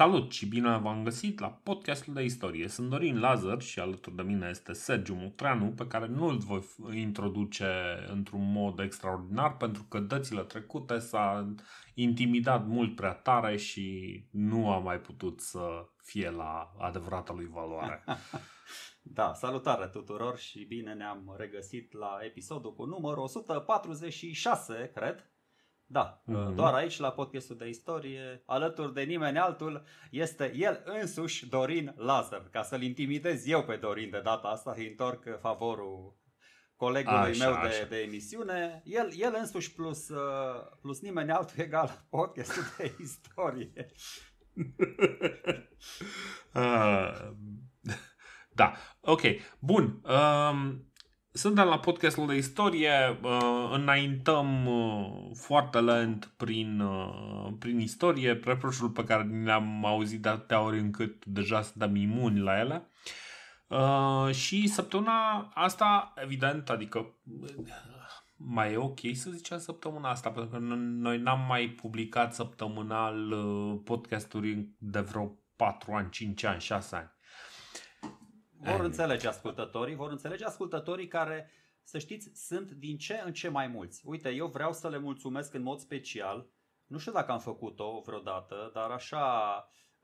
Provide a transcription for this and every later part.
Salut și bine v-am găsit la podcastul de istorie. Sunt Dorin Lazar și alături de mine este Sergiu Mutreanu, pe care nu îl voi introduce într-un mod extraordinar, pentru că dățile trecute s-a intimidat mult prea tare și nu a mai putut să fie la adevărata lui valoare. Da, salutare tuturor și bine ne-am regăsit la episodul cu numărul 146, cred. Da, mm-hmm. doar aici la podcastul de istorie, alături de nimeni altul, este el însuși Dorin Lazar. Ca să-l intimidez eu pe Dorin de data asta, îi întorc favorul colegului așa, meu de, așa. de emisiune, el, el însuși plus, uh, plus nimeni altul egal podcastul de istorie. uh, da, ok, bun. Um, suntem la podcastul de istorie, uh, înaintăm uh, foarte lent prin, uh, prin istorie, preproșul pe care ne am auzit de atâtea ori încât deja suntem imuni la ele. Și săptămâna asta, evident, adică mai e ok să zicem săptămâna asta, pentru că noi n-am mai publicat săptămânal podcasturi de vreo 4 ani, 5 ani, 6 ani vor înțelege ascultătorii, vor înțelege ascultătorii care, să știți, sunt din ce în ce mai mulți. Uite, eu vreau să le mulțumesc în mod special, nu știu dacă am făcut-o vreodată, dar așa,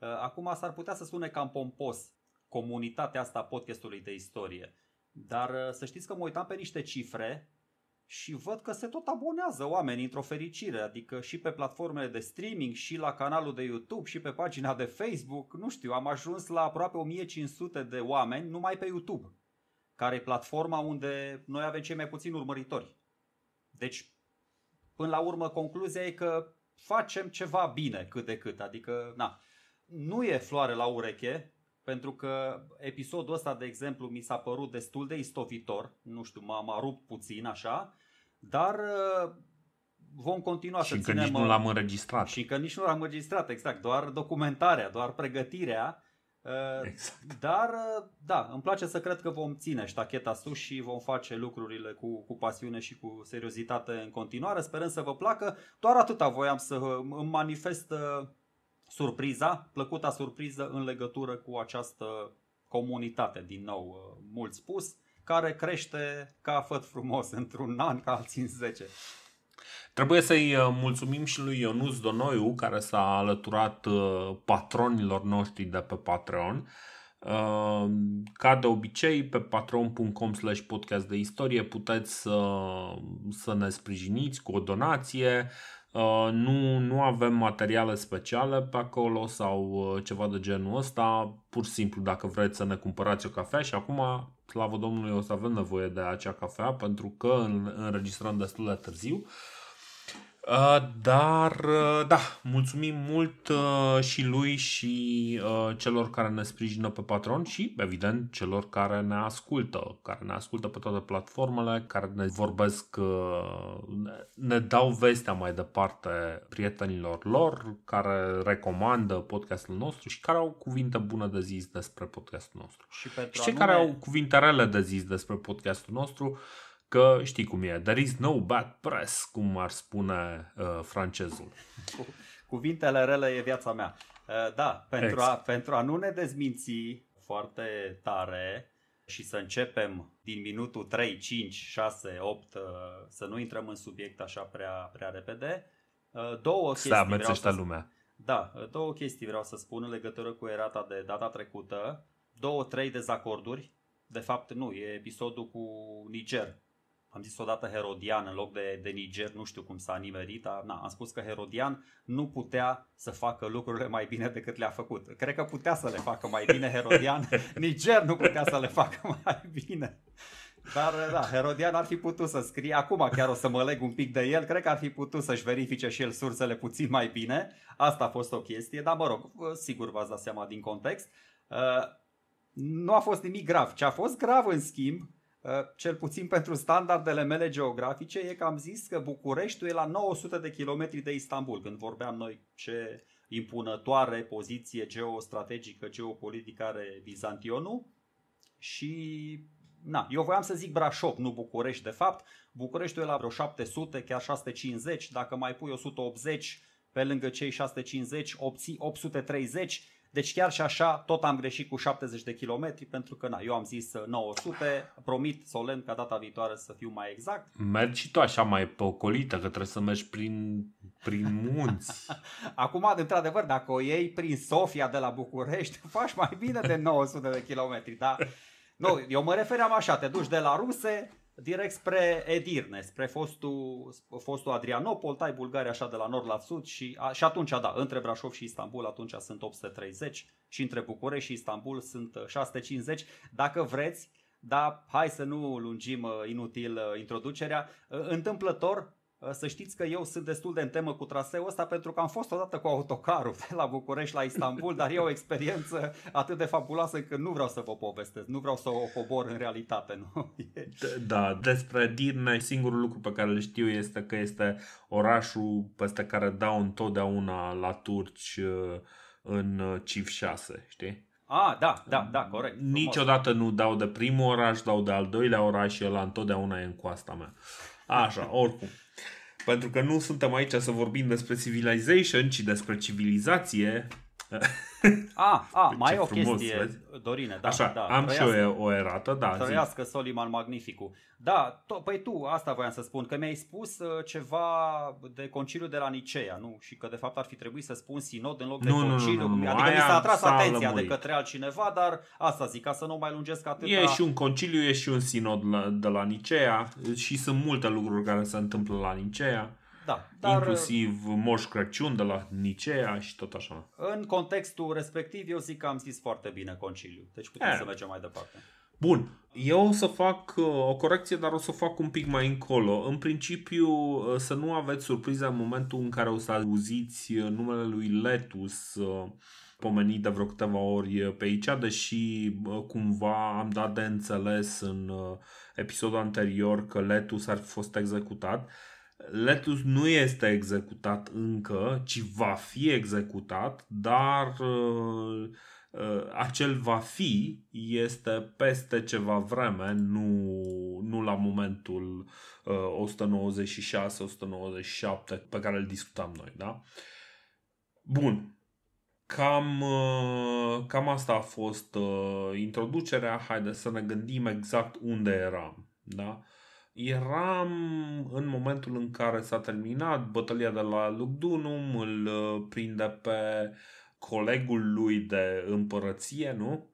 ă, acum s-ar putea să sune cam pompos comunitatea asta podcastului de istorie. Dar ă, să știți că mă uitam pe niște cifre și văd că se tot abonează oameni într-o fericire, adică și pe platformele de streaming, și la canalul de YouTube, și pe pagina de Facebook, nu știu, am ajuns la aproape 1500 de oameni numai pe YouTube, care e platforma unde noi avem cei mai puțini urmăritori. Deci, până la urmă, concluzia e că facem ceva bine cât de cât, adică, na, nu e floare la ureche, pentru că episodul ăsta, de exemplu, mi s-a părut destul de istovitor, nu știu, m-a, m-a rupt puțin așa, dar uh, vom continua și să ținem... Și că nici nu uh, l-am înregistrat. Și că nici nu l-am înregistrat, exact, doar documentarea, doar pregătirea. Uh, exact. Dar, da, îmi place să cred că vom ține ștacheta sus și vom face lucrurile cu, cu pasiune și cu seriozitate în continuare. Sperăm să vă placă. Doar atâta voiam să îmi manifest surpriza, plăcuta surpriză în legătură cu această comunitate, din nou uh, mult spus, care crește ca făt frumos într-un an, ca alții în 10. Trebuie să-i uh, mulțumim și lui Ionuț Donoiu, care s-a alăturat uh, patronilor noștri de pe Patreon. Ca de obicei, pe patreoncom slash podcast de istorie puteți să, să ne sprijiniți cu o donație, Uh, nu, nu avem materiale speciale pe acolo sau uh, ceva de genul ăsta. Pur și simplu, dacă vreți să ne cumpărați o cafea și acum, slavă Domnului, o să avem nevoie de acea cafea pentru că înregistrăm destul de târziu. Uh, Uh, dar, uh, da, mulțumim mult uh, și lui și celor care ne sprijină pe Patron și, evident, celor care ne ascultă, care ne ascultă pe toate platformele, care ne vorbesc, ne dau vestea mai departe prietenilor lor, care recomandă podcastul nostru și care au cuvinte bune de zis despre podcastul nostru. Și, și cei anume... care au cuvinte rele de zis despre podcastul nostru, că știi cum e, there is no bad press, cum ar spune uh, francezul. Cuvintele rele e viața mea. Uh, da, pentru a, pentru a nu ne dezminți foarte tare și să începem din minutul 3, 5, 6, 8, uh, să nu intrăm în subiect așa prea, prea repede, uh, două chestii vreau să... lumea. Da, uh, două chestii vreau să spun în legătură cu erata de data trecută. Două, trei dezacorduri. De fapt, nu, e episodul cu Niger am zis odată Herodian în loc de, de Niger, nu știu cum s-a nimerit, dar na, am spus că Herodian nu putea să facă lucrurile mai bine decât le-a făcut. Cred că putea să le facă mai bine Herodian, Niger nu putea să le facă mai bine. Dar da, Herodian ar fi putut să scrie, acum chiar o să mă leg un pic de el, cred că ar fi putut să-și verifice și el sursele puțin mai bine, asta a fost o chestie, dar mă rog, sigur v-ați dat seama din context. Uh, nu a fost nimic grav. Ce a fost grav, în schimb, Ă, cel puțin pentru standardele mele geografice, e că am zis că Bucureștiul e la 900 de kilometri de Istanbul, când vorbeam noi ce impunătoare poziție geostrategică, geopolitică are Bizantionul. Și na, eu voiam să zic Brașov, nu București de fapt. Bucureștiul e la vreo 700, chiar 650, dacă mai pui 180 pe lângă cei 650, obții 830, deci chiar și așa tot am greșit cu 70 de kilometri pentru că na, eu am zis 900, uh, promit solemn ca data viitoare să fiu mai exact. Mergi și tu așa mai pe ocolită, că trebuie să mergi prin, prin munți. Acum, într-adevăr, dacă o iei prin Sofia de la București, faci mai bine de 900 de kilometri, da? Nu, eu mă refeream așa, te duci de la Ruse, direct spre Edirne, spre fostul, fostul Adrianopol, tai Bulgaria așa de la nord la sud și, a, și atunci, da, între Brașov și Istanbul atunci sunt 830 și între București și Istanbul sunt 650. Dacă vreți, dar hai să nu lungim uh, inutil uh, introducerea. Uh, întâmplător, Ă, să știți că eu sunt destul de în temă cu traseul ăsta pentru că am fost odată cu autocarul de la București la Istanbul, dar e o experiență atât de fabuloasă că nu vreau să vă povestesc, nu vreau să o cobor în realitate. Nu? Da, despre Dirne, singurul lucru pe care îl știu este că este orașul peste care dau întotdeauna la turci ă, în ă, CIF 6, știi? A, da, da, da, corect. Frumos. Niciodată nu dau de primul oraș, dau de al doilea oraș și ăla întotdeauna e în coasta mea. Așa, oricum pentru că nu suntem aici să vorbim despre civilization, ci despre civilizație a, ah, a, ah, mai e o frumos, chestie, vezi? Dorine, da, Așa, da, am trăiască, și eu o erată, da. Trăiască zi. Soliman Magnificu. Da, to- păi tu, asta voiam să spun, că mi-ai spus uh, ceva de conciliul de la Nicea, nu? Și că de fapt ar fi trebuit să spun sinod în loc nu, de nu, conciliu. Nu, nu, nu, adică mi s-a atras s-a atenția lămurit. de către altcineva, dar asta zic, ca să nu mai lungesc atât. E și un conciliu, e și un sinod la, de la Nicea și sunt multe lucruri care se întâmplă la Nicea. Da, dar, Inclusiv uh, Moș Crăciun de la Nicea și tot așa. În contextul respectiv, eu zic că am zis foarte bine conciliu. Deci putem e. să mergem mai departe. Bun, eu o să fac uh, o corecție, dar o să o fac un pic mai încolo. În principiu, uh, să nu aveți surpriza în momentul în care o să auziți numele lui Letus pomenit de vreo câteva ori pe aici, deși cumva am dat de înțeles în episodul anterior că Letus ar fi fost executat. Letus nu este executat încă, ci va fi executat, dar uh, uh, acel va fi este peste ceva vreme, nu, nu la momentul uh, 196-197 pe care îl discutam noi. Da? Bun, Cam, uh, cam asta a fost uh, introducerea. Haideți să ne gândim exact unde eram. Da? eram în momentul în care s-a terminat bătălia de la Lugdunum, îl uh, prinde pe colegul lui de împărăție, nu?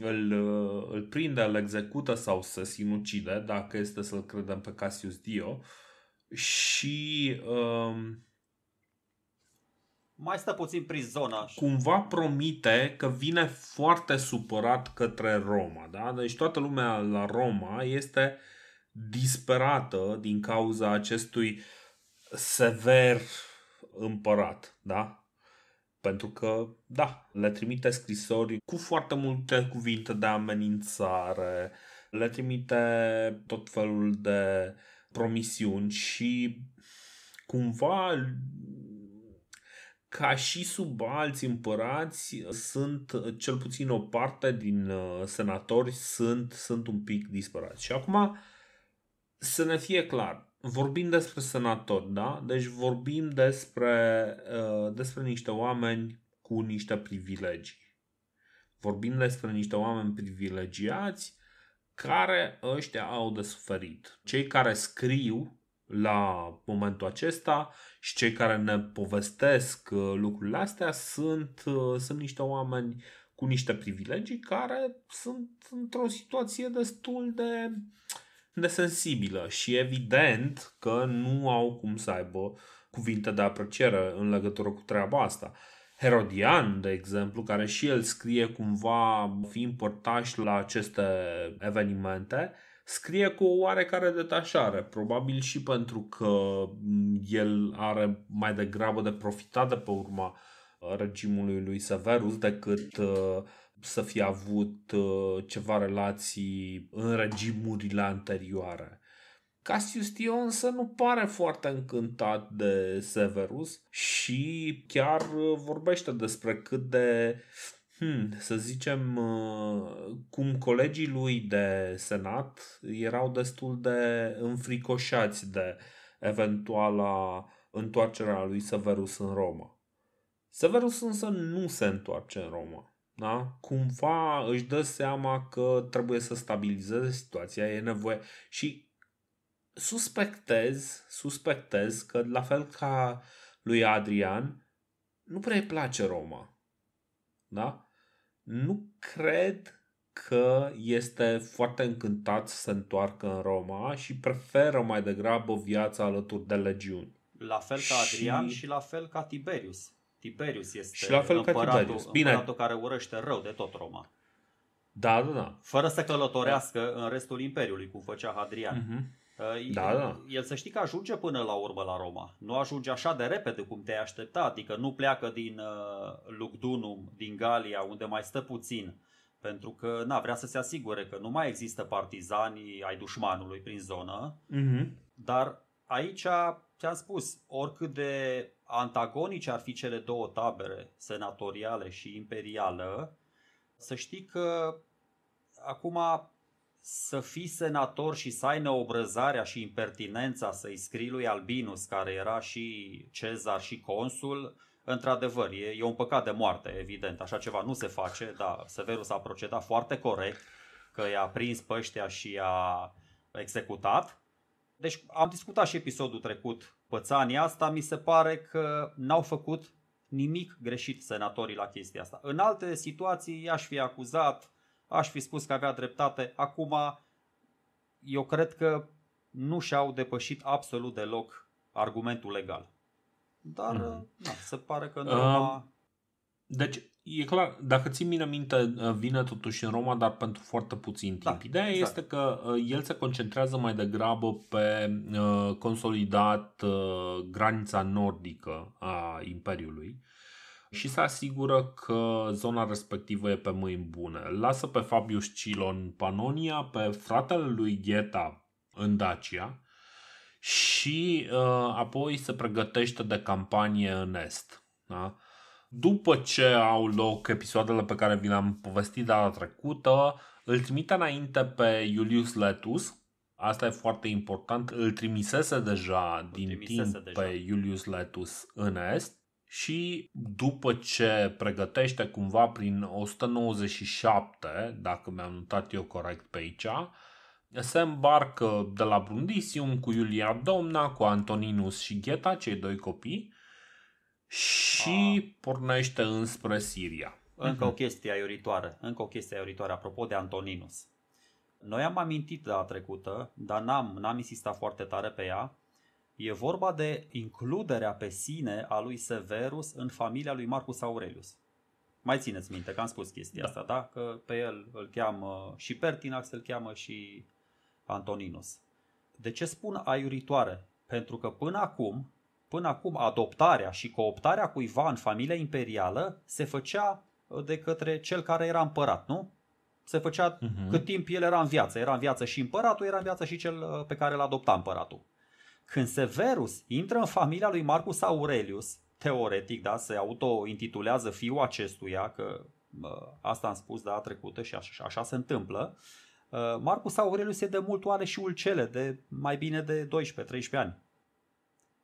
Îl, uh, îl prinde, îl execută sau se sinucide, dacă este să-l credem pe Cassius Dio. Și um, mai stă puțin prin zona Cumva promite că vine foarte supărat către Roma, da? Deci toată lumea la Roma este uh, disperată din cauza acestui sever împărat, da? Pentru că, da, le trimite scrisori cu foarte multe cuvinte de amenințare, le trimite tot felul de promisiuni și cumva ca și sub alți împărați sunt cel puțin o parte din uh, senatori sunt, sunt un pic disperați. Și acum să ne fie clar, vorbim despre senatori, da? Deci vorbim despre, uh, despre niște oameni cu niște privilegii. Vorbim despre niște oameni privilegiați care ăștia au de suferit. Cei care scriu la momentul acesta și cei care ne povestesc uh, lucrurile astea sunt, uh, sunt niște oameni cu niște privilegii care sunt într-o situație destul de uh, nesensibilă și evident că nu au cum să aibă cuvinte de apreciere în legătură cu treaba asta. Herodian, de exemplu, care și el scrie cumva fiind părtaș la aceste evenimente, scrie cu o oarecare detașare, probabil și pentru că el are mai degrabă de profitat de pe urma regimului lui Severus decât uh, să fi avut uh, ceva relații în regimurile anterioare. Cassius Dio însă nu pare foarte încântat de Severus și chiar uh, vorbește despre cât de hmm, să zicem, uh, cum colegii lui de senat erau destul de înfricoșați de eventuala întoarcerea lui Severus în Roma. Severus însă nu se întoarce în Roma da? cumva își dă seama că trebuie să stabilizeze situația, e nevoie și suspectez, suspectez că la fel ca lui Adrian, nu prea îi place Roma. Da? Nu cred că este foarte încântat să se întoarcă în Roma și preferă mai degrabă viața alături de legiuni. La fel ca Adrian și, și la fel ca Tiberius. Tiberius este și la fel ca Tiberius. Bine. împăratul care urăște rău de tot Roma. Da, da, da. Fără să călătorească da. în restul Imperiului, cum făcea Hadrian. Mm-hmm. Uh, da, el, da. El să știi că ajunge până la urmă la Roma. Nu ajunge așa de repede cum te-ai aștepta, adică nu pleacă din uh, Lugdunum, din Galia, unde mai stă puțin, pentru că na, vrea să se asigure că nu mai există partizani ai dușmanului prin zonă. Mm-hmm. Dar aici, ce am spus, oricât de antagonice ar fi cele două tabere, senatoriale și imperială, să știi că acum să fii senator și să ai neobrăzarea și impertinența să-i scrii lui Albinus, care era și cezar și consul, într-adevăr, e, e un păcat de moarte, evident, așa ceva nu se face, dar Severus a procedat foarte corect, că i-a prins pe ăștia și i-a executat. Deci am discutat și episodul trecut pățanii asta, mi se pare că n-au făcut nimic greșit senatorii la chestia asta. În alte situații i-aș fi acuzat, aș fi spus că avea dreptate. Acum, eu cred că nu și-au depășit absolut deloc argumentul legal. Dar, mm. na, se pare că în uh, Uh, deci, e clar, dacă ții bine minte, uh, vine totuși în Roma, dar pentru foarte puțin da, timp. Da, Ideea exact. este că uh, el se concentrează mai degrabă pe uh, consolidat granița nordică a Imperiului și se asigură că zona respectivă e pe mâini bune. Lasă pe Fabius Cilon Panonia, pe fratele lui Gheta în Dacia și uh, apoi se pregătește de campanie în Est. Da? după ce au loc episoadele pe care vi le-am povestit data trecută, îl trimite înainte pe Iulius Letus. Asta e foarte important. Îl trimisese deja îl din trimisese timp deja. pe Iulius Letus în Est și după ce pregătește cumva prin 197, dacă mi-am notat eu corect pe aici, se îmbarcă de la Brundisium cu Iulia Domna, cu Antoninus și Gheta, cei doi copii, și A. Ah. pornește înspre Siria. Încă uh-huh. o chestie aioritoare, încă o chestie aioritoare apropo de Antoninus. Noi am amintit de la trecută, dar n-am, n-am insistat foarte tare pe ea. E vorba de includerea pe sine a lui Severus în familia lui Marcus Aurelius. Mai țineți minte că am spus chestia da. asta, da? Că pe el îl cheamă și Pertinax, îl cheamă și Antoninus. De ce spun aiuritoare? Pentru că până acum Până acum, adoptarea și cooptarea cuiva în familia imperială se făcea uh, de către cel care era împărat, nu? Se făcea uh-huh. cât timp el era în viață. Era în viață și împăratul, era în viață și cel uh, pe care îl adopta împăratul. Când Severus intră în familia lui Marcus Aurelius, teoretic, da, se auto-intitulează fiul acestuia, că asta am spus da, trecută și așa, așa se întâmplă, uh, Marcus Aurelius e de mult oare și ulcele, de mai bine de 12-13 ani.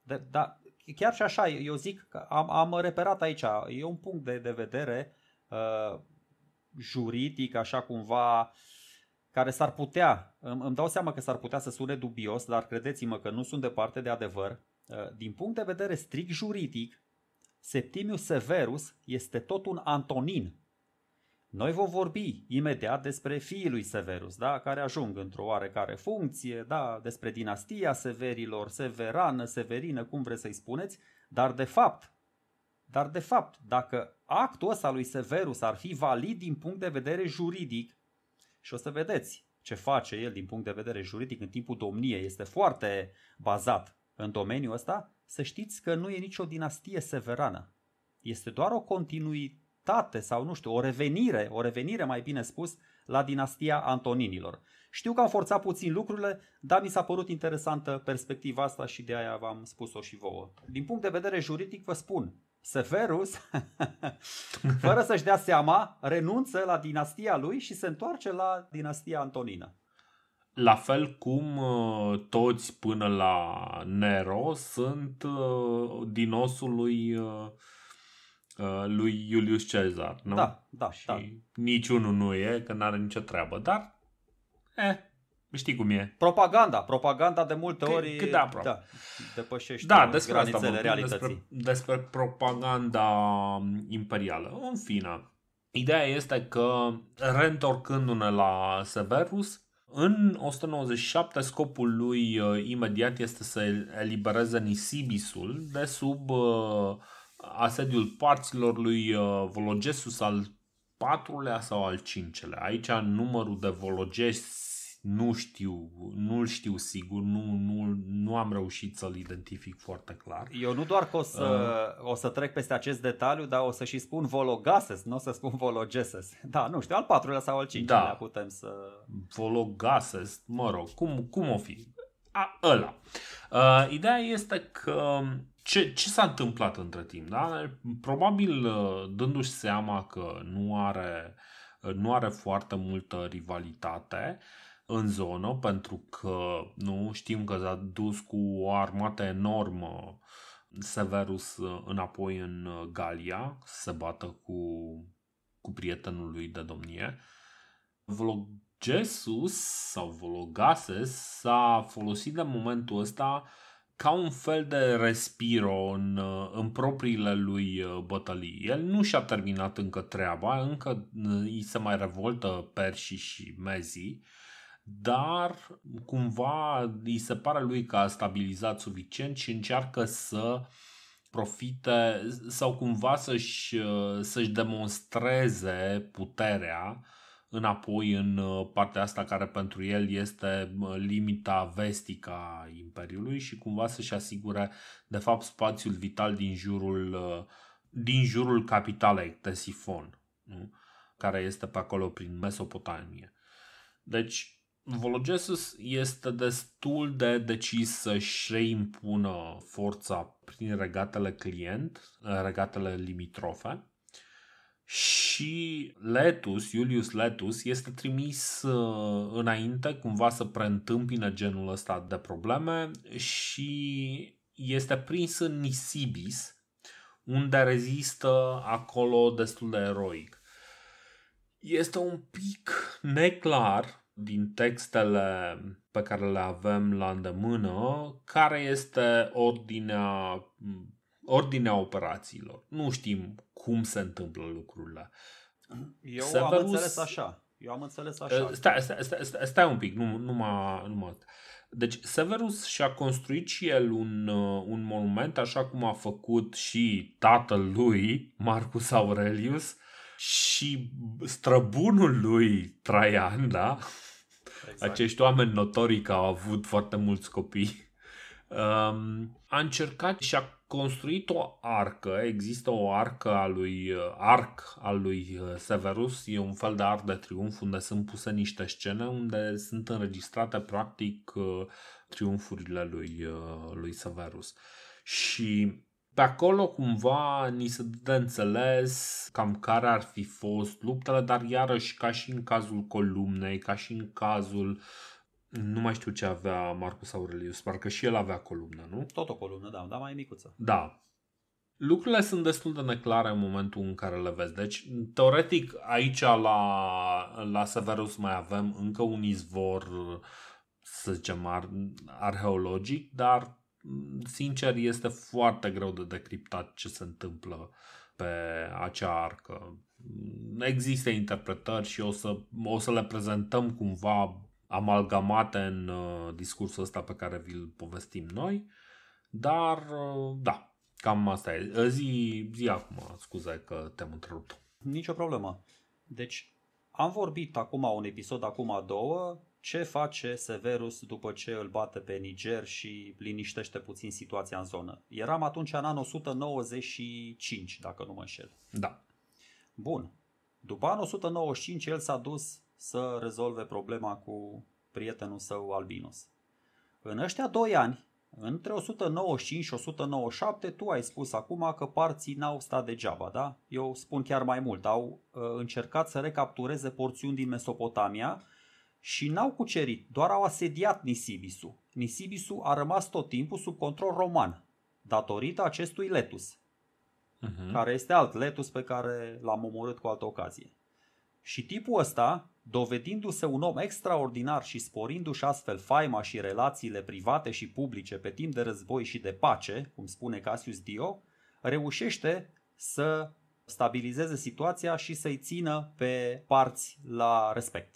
De, da, chiar și așa, eu zic că am, am reperat aici, e un punct de, de vedere uh, juridic, așa cumva, care s-ar putea, îmi, îmi dau seama că s-ar putea să sune dubios, dar credeți-mă că nu sunt departe de adevăr. Uh, din punct de vedere strict juridic, Septimius Severus este tot un antonin noi vom vorbi imediat despre fiii lui Severus, da, care ajung într-o oarecare funcție, da, despre dinastia severilor, severană, severină, cum vreți să-i spuneți, dar de fapt, dar de fapt, dacă actul ăsta lui Severus ar fi valid din punct de vedere juridic, și o să vedeți ce face el din punct de vedere juridic în timpul domniei, este foarte bazat în domeniul ăsta, să știți că nu e nicio dinastie severană. Este doar o continuitate dreptate sau nu știu, o revenire, o revenire mai bine spus, la dinastia Antoninilor. Știu că am forțat puțin lucrurile, dar mi s-a părut interesantă perspectiva asta și de aia v-am spus-o și vouă. Din punct de vedere juridic vă spun, Severus, fără să-și dea seama, renunță la dinastia lui și se întoarce la dinastia Antonină. La fel cum uh, toți până la Nero sunt uh, din osul lui uh, Uh, lui Iulius Cezar, nu? Da, da, și da. niciunul nu e, că n-are nicio treabă, dar eh, știi cum e. Propaganda, propaganda de multe C- ori cât de da, da, depășește da, despre granițele asta realității. Despre, despre propaganda um, imperială. În fine, ideea este că reîntorcându-ne la Severus, în 197 scopul lui uh, imediat este să elibereze Nisibisul de sub uh, asediul parților lui uh, Vologesus al patrulea sau al cincelea. Aici numărul de Vologesi nu știu, nu știu sigur, nu, nu, nu am reușit să-l identific foarte clar. Eu nu doar că o uh, să, uh, o să trec peste acest detaliu, dar o să și spun Vologases, nu o să spun Vologeses. Da, nu știu, al patrulea sau al cincelea da. putem să... Vologases, mă rog, cum, cum o fi? A, ăla. Uh, ideea este că ce, ce s-a întâmplat între timp? Da? Probabil uh, dându-și seama că nu are, uh, nu are foarte multă rivalitate în zonă, pentru că nu știm că s-a dus cu o armată enormă Severus uh, înapoi în Galia să se bată cu, cu prietenul lui de domnie. Vlogesus sau Vlogases s-a folosit de momentul ăsta uh, ca un fel de respiro în, uh, în propriile lui uh, bătălii. El nu și-a terminat încă treaba, încă uh, îi se mai revoltă Persi și Mezi, dar cumva îi se pare lui că a stabilizat suficient și încearcă să profite sau cumva să-și, să-și demonstreze puterea înapoi în uh, partea asta care pentru el este uh, limita vestică a Imperiului și cumva să-și asigure de fapt spațiul vital din jurul, uh, din jurul capitalei Tesifon, nu? care este pe acolo prin Mesopotamie. Deci Vologesus este destul de decis să-și reimpună forța prin regatele client, regatele limitrofe, și Letus, Iulius Letus, este trimis uh, înainte cumva să preîntâmpine genul ăsta de probleme și este prins în Nisibis, unde rezistă acolo destul de eroic. Este un pic neclar din textele pe care le avem la îndemână care este ordinea ordinea operațiilor. Nu știm cum se întâmplă lucrurile. Eu Severus... am înțeles așa. Eu am înțeles așa. Stai, stai, stai, stai, stai un pic, nu, nu mă... Nu mă... Deci Severus și-a construit și el un, un monument așa cum a făcut și tatăl lui, Marcus Aurelius, și străbunul lui Traian, da? Exact. Acești oameni notori că au avut foarte mulți copii a încercat și a construit o arcă, există o arcă a lui arc al lui Severus, e un fel de arc de triumf unde sunt puse niște scene unde sunt înregistrate practic uh, triumfurile lui, uh, lui Severus. Și pe acolo cumva ni se dă de înțeles cam care ar fi fost luptele, dar iarăși ca și în cazul columnei, ca și în cazul nu mai știu ce avea Marcus Aurelius, parcă și el avea columnă, nu? Tot o columnă, da, dar mai micuță. Da. Lucrurile sunt destul de neclare în momentul în care le vezi. Deci, teoretic, aici la, la Severus mai avem încă un izvor, să zicem, ar, arheologic, dar, sincer, este foarte greu de decriptat ce se întâmplă pe acea arcă. Există interpretări și o să, o să le prezentăm cumva amalgamate în uh, discursul ăsta pe care vi-l povestim noi, dar uh, da, cam asta e. Uh, zi, zi acum, scuze că te-am întrerupt. Nicio problemă. Deci, am vorbit acum un episod, acum două, ce face Severus după ce îl bate pe Niger și liniștește puțin situația în zonă. Eram atunci în anul 195, dacă nu mă înșel. Da. Bun. După anul 195 el s-a dus să rezolve problema cu prietenul său Albinus. În ăștia doi ani, între 195 și 197, tu ai spus acum că parții n-au stat degeaba, da? Eu spun chiar mai mult, au uh, încercat să recaptureze porțiuni din Mesopotamia și n-au cucerit, doar au asediat Nisibisu. Nisibisu a rămas tot timpul sub control roman, datorită acestui Letus, uh-huh. care este alt Letus pe care l-am omorât cu altă ocazie. Și tipul ăsta, Dovedindu-se un om extraordinar și sporindu-și astfel faima și relațiile private și publice pe timp de război și de pace, cum spune Cassius Dio, reușește să stabilizeze situația și să-i țină pe parți la respect.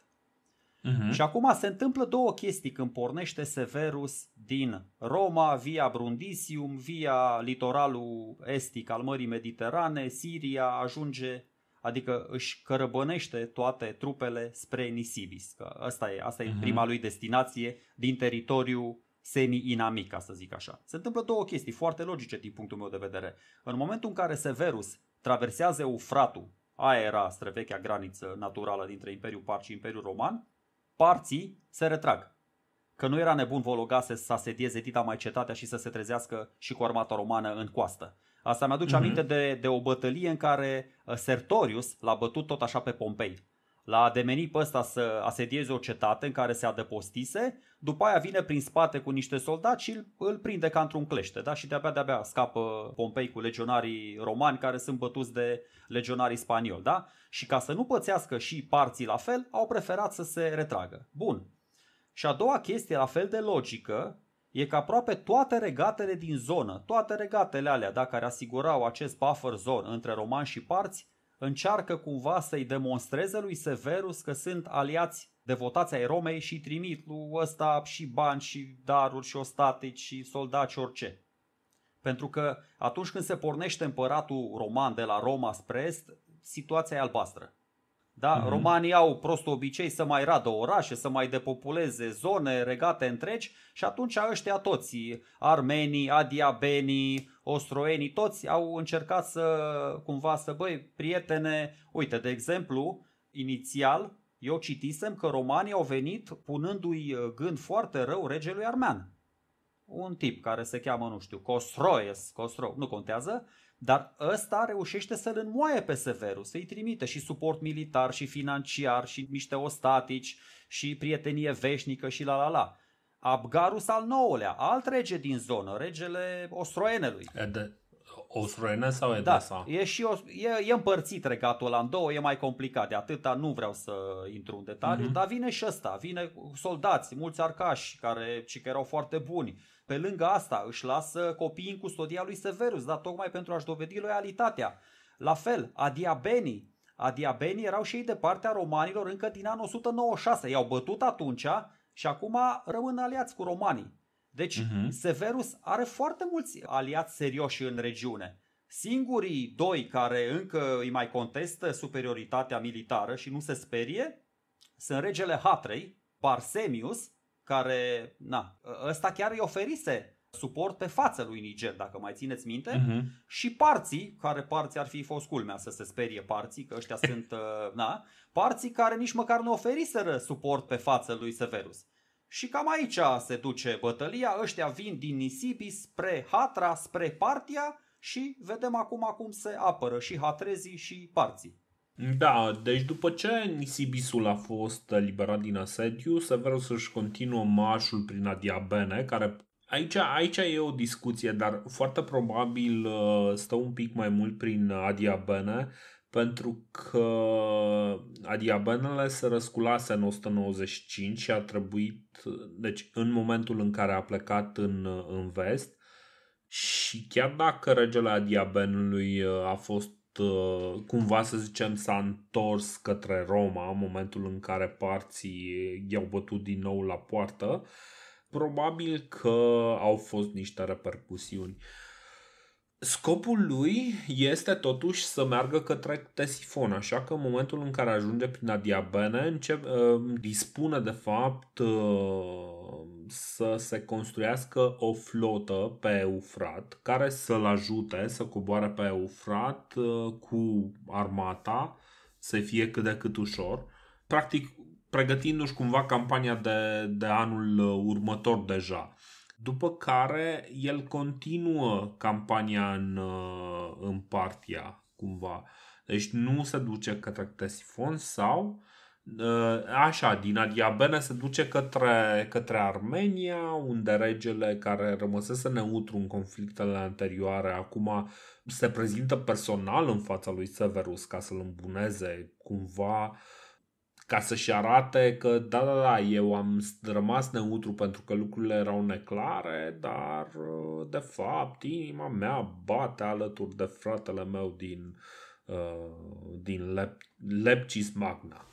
Uh-huh. Și acum se întâmplă două chestii când pornește Severus din Roma, via Brundisium, via litoralul estic al Mării Mediterane, Siria, ajunge adică își cărăbănește toate trupele spre Nisibis. Că asta e, asta e uh-huh. prima lui destinație din teritoriu semi-inamic, ca să zic așa. Se întâmplă două chestii foarte logice din punctul meu de vedere. În momentul în care Severus traversează Eufratul, aia era străvechea graniță naturală dintre Imperiul Par și Imperiul Roman, parții se retrag. Că nu era nebun Vologase să asedieze Tita mai cetatea și să se trezească și cu armata romană în coastă. Asta mi-aduce mm-hmm. aminte de, de o bătălie în care uh, Sertorius l-a bătut tot așa pe Pompei. L-a ademenit pe ăsta să asedieze o cetate în care se adăpostise, după aia vine prin spate cu niște soldați și îl, îl prinde ca într-un clește, da? Și de-abia, de-abia scapă Pompei cu legionarii romani care sunt bătuți de legionarii spanioli, da? Și ca să nu pățească și parții la fel, au preferat să se retragă. Bun. Și a doua chestie, la fel de logică, e că aproape toate regatele din zonă, toate regatele alea da, care asigurau acest buffer zone între romani și parți, încearcă cumva să-i demonstreze lui Severus că sunt aliați devotați ai Romei și trimit lui ăsta și bani și daruri și ostatici și soldați orice. Pentru că atunci când se pornește împăratul roman de la Roma spre est, situația e albastră. Da? Mm-hmm. Romanii au prost obicei să mai radă orașe, să mai depopuleze zone, regate întregi și atunci ăștia toți, armenii, adiabenii, ostroenii, toți au încercat să cumva să, băi, prietene, uite, de exemplu, inițial eu citisem că romanii au venit punându-i uh, gând foarte rău regelui armean. Un tip care se cheamă, nu știu, Cosroes, Costro, nu contează, dar ăsta reușește să-l înmoaie pe Severus, să-i trimite și suport militar și financiar și niște ostatici și prietenie veșnică și la la la. Abgarus al IX-lea, alt rege din zonă, regele Ostroenelui. Ed- Ostroene sau Edesa? Da, e, și o, e, e împărțit regatul ăla în două, e mai complicat de atâta, nu vreau să intru în detaliu, mm-hmm. dar vine și ăsta, vine soldați, mulți arcași care, ci că erau foarte buni, pe lângă asta își lasă copiii în custodia lui Severus, dar tocmai pentru a-și dovedi loialitatea. La fel, Adiabenii. Adiabenii erau și ei de partea romanilor încă din anul 196. I-au bătut atunci și acum rămân aliați cu romanii. Deci uh-huh. Severus are foarte mulți aliați serioși în regiune. Singurii doi care încă îi mai contestă superioritatea militară și nu se sperie sunt regele Hatrei, Parsemius care, na, ăsta chiar îi oferise suport pe față lui Niger, dacă mai țineți minte, uh-huh. și parții, care parții ar fi fost culmea să se sperie parții, că ăștia sunt, uh, na, parții care nici măcar nu oferiseră suport pe față lui Severus. Și cam aici se duce bătălia, ăștia vin din Nisibi spre Hatra, spre Partia și vedem acum cum se apără și Hatrezii și parții. Da, deci după ce Nisibisul a fost liberat din asediu, Severus își continuă marșul prin Adiabene, care Aici, aici e o discuție, dar foarte probabil uh, stă un pic mai mult prin Adiabene, pentru că Adiabenele se răsculase în 195 și a trebuit, deci în momentul în care a plecat în, în vest, și chiar dacă regele Adiabenului uh, a fost Uh, cumva să zicem s-a întors către Roma în momentul în care parții i-au bătut din nou la poartă, probabil că au fost niște repercusiuni. Uh, Scopul lui este totuși să meargă către Tesifon, așa că în momentul în care ajunge prin Adiabene încep, uh, dispune de fapt uh, să se construiască o flotă pe Eufrat care să-l ajute să coboare pe Eufrat uh, cu armata, să fie cât de cât ușor. Practic, pregătindu-și cumva campania de, de anul următor deja după care el continuă campania în, uh, în partia, cumva. Deci nu se duce către Ctesifon sau uh, așa, din Adiabene se duce către, către Armenia, unde regele care rămăsese neutru în conflictele anterioare, acum se prezintă personal în fața lui Severus ca să-l îmbuneze cumva ca să-și arate că, da, da, da, eu am rămas neutru pentru că lucrurile erau neclare, dar, uh, de fapt, inima mea bate alături de fratele meu din, uh, din Lep- Lepcis Magna.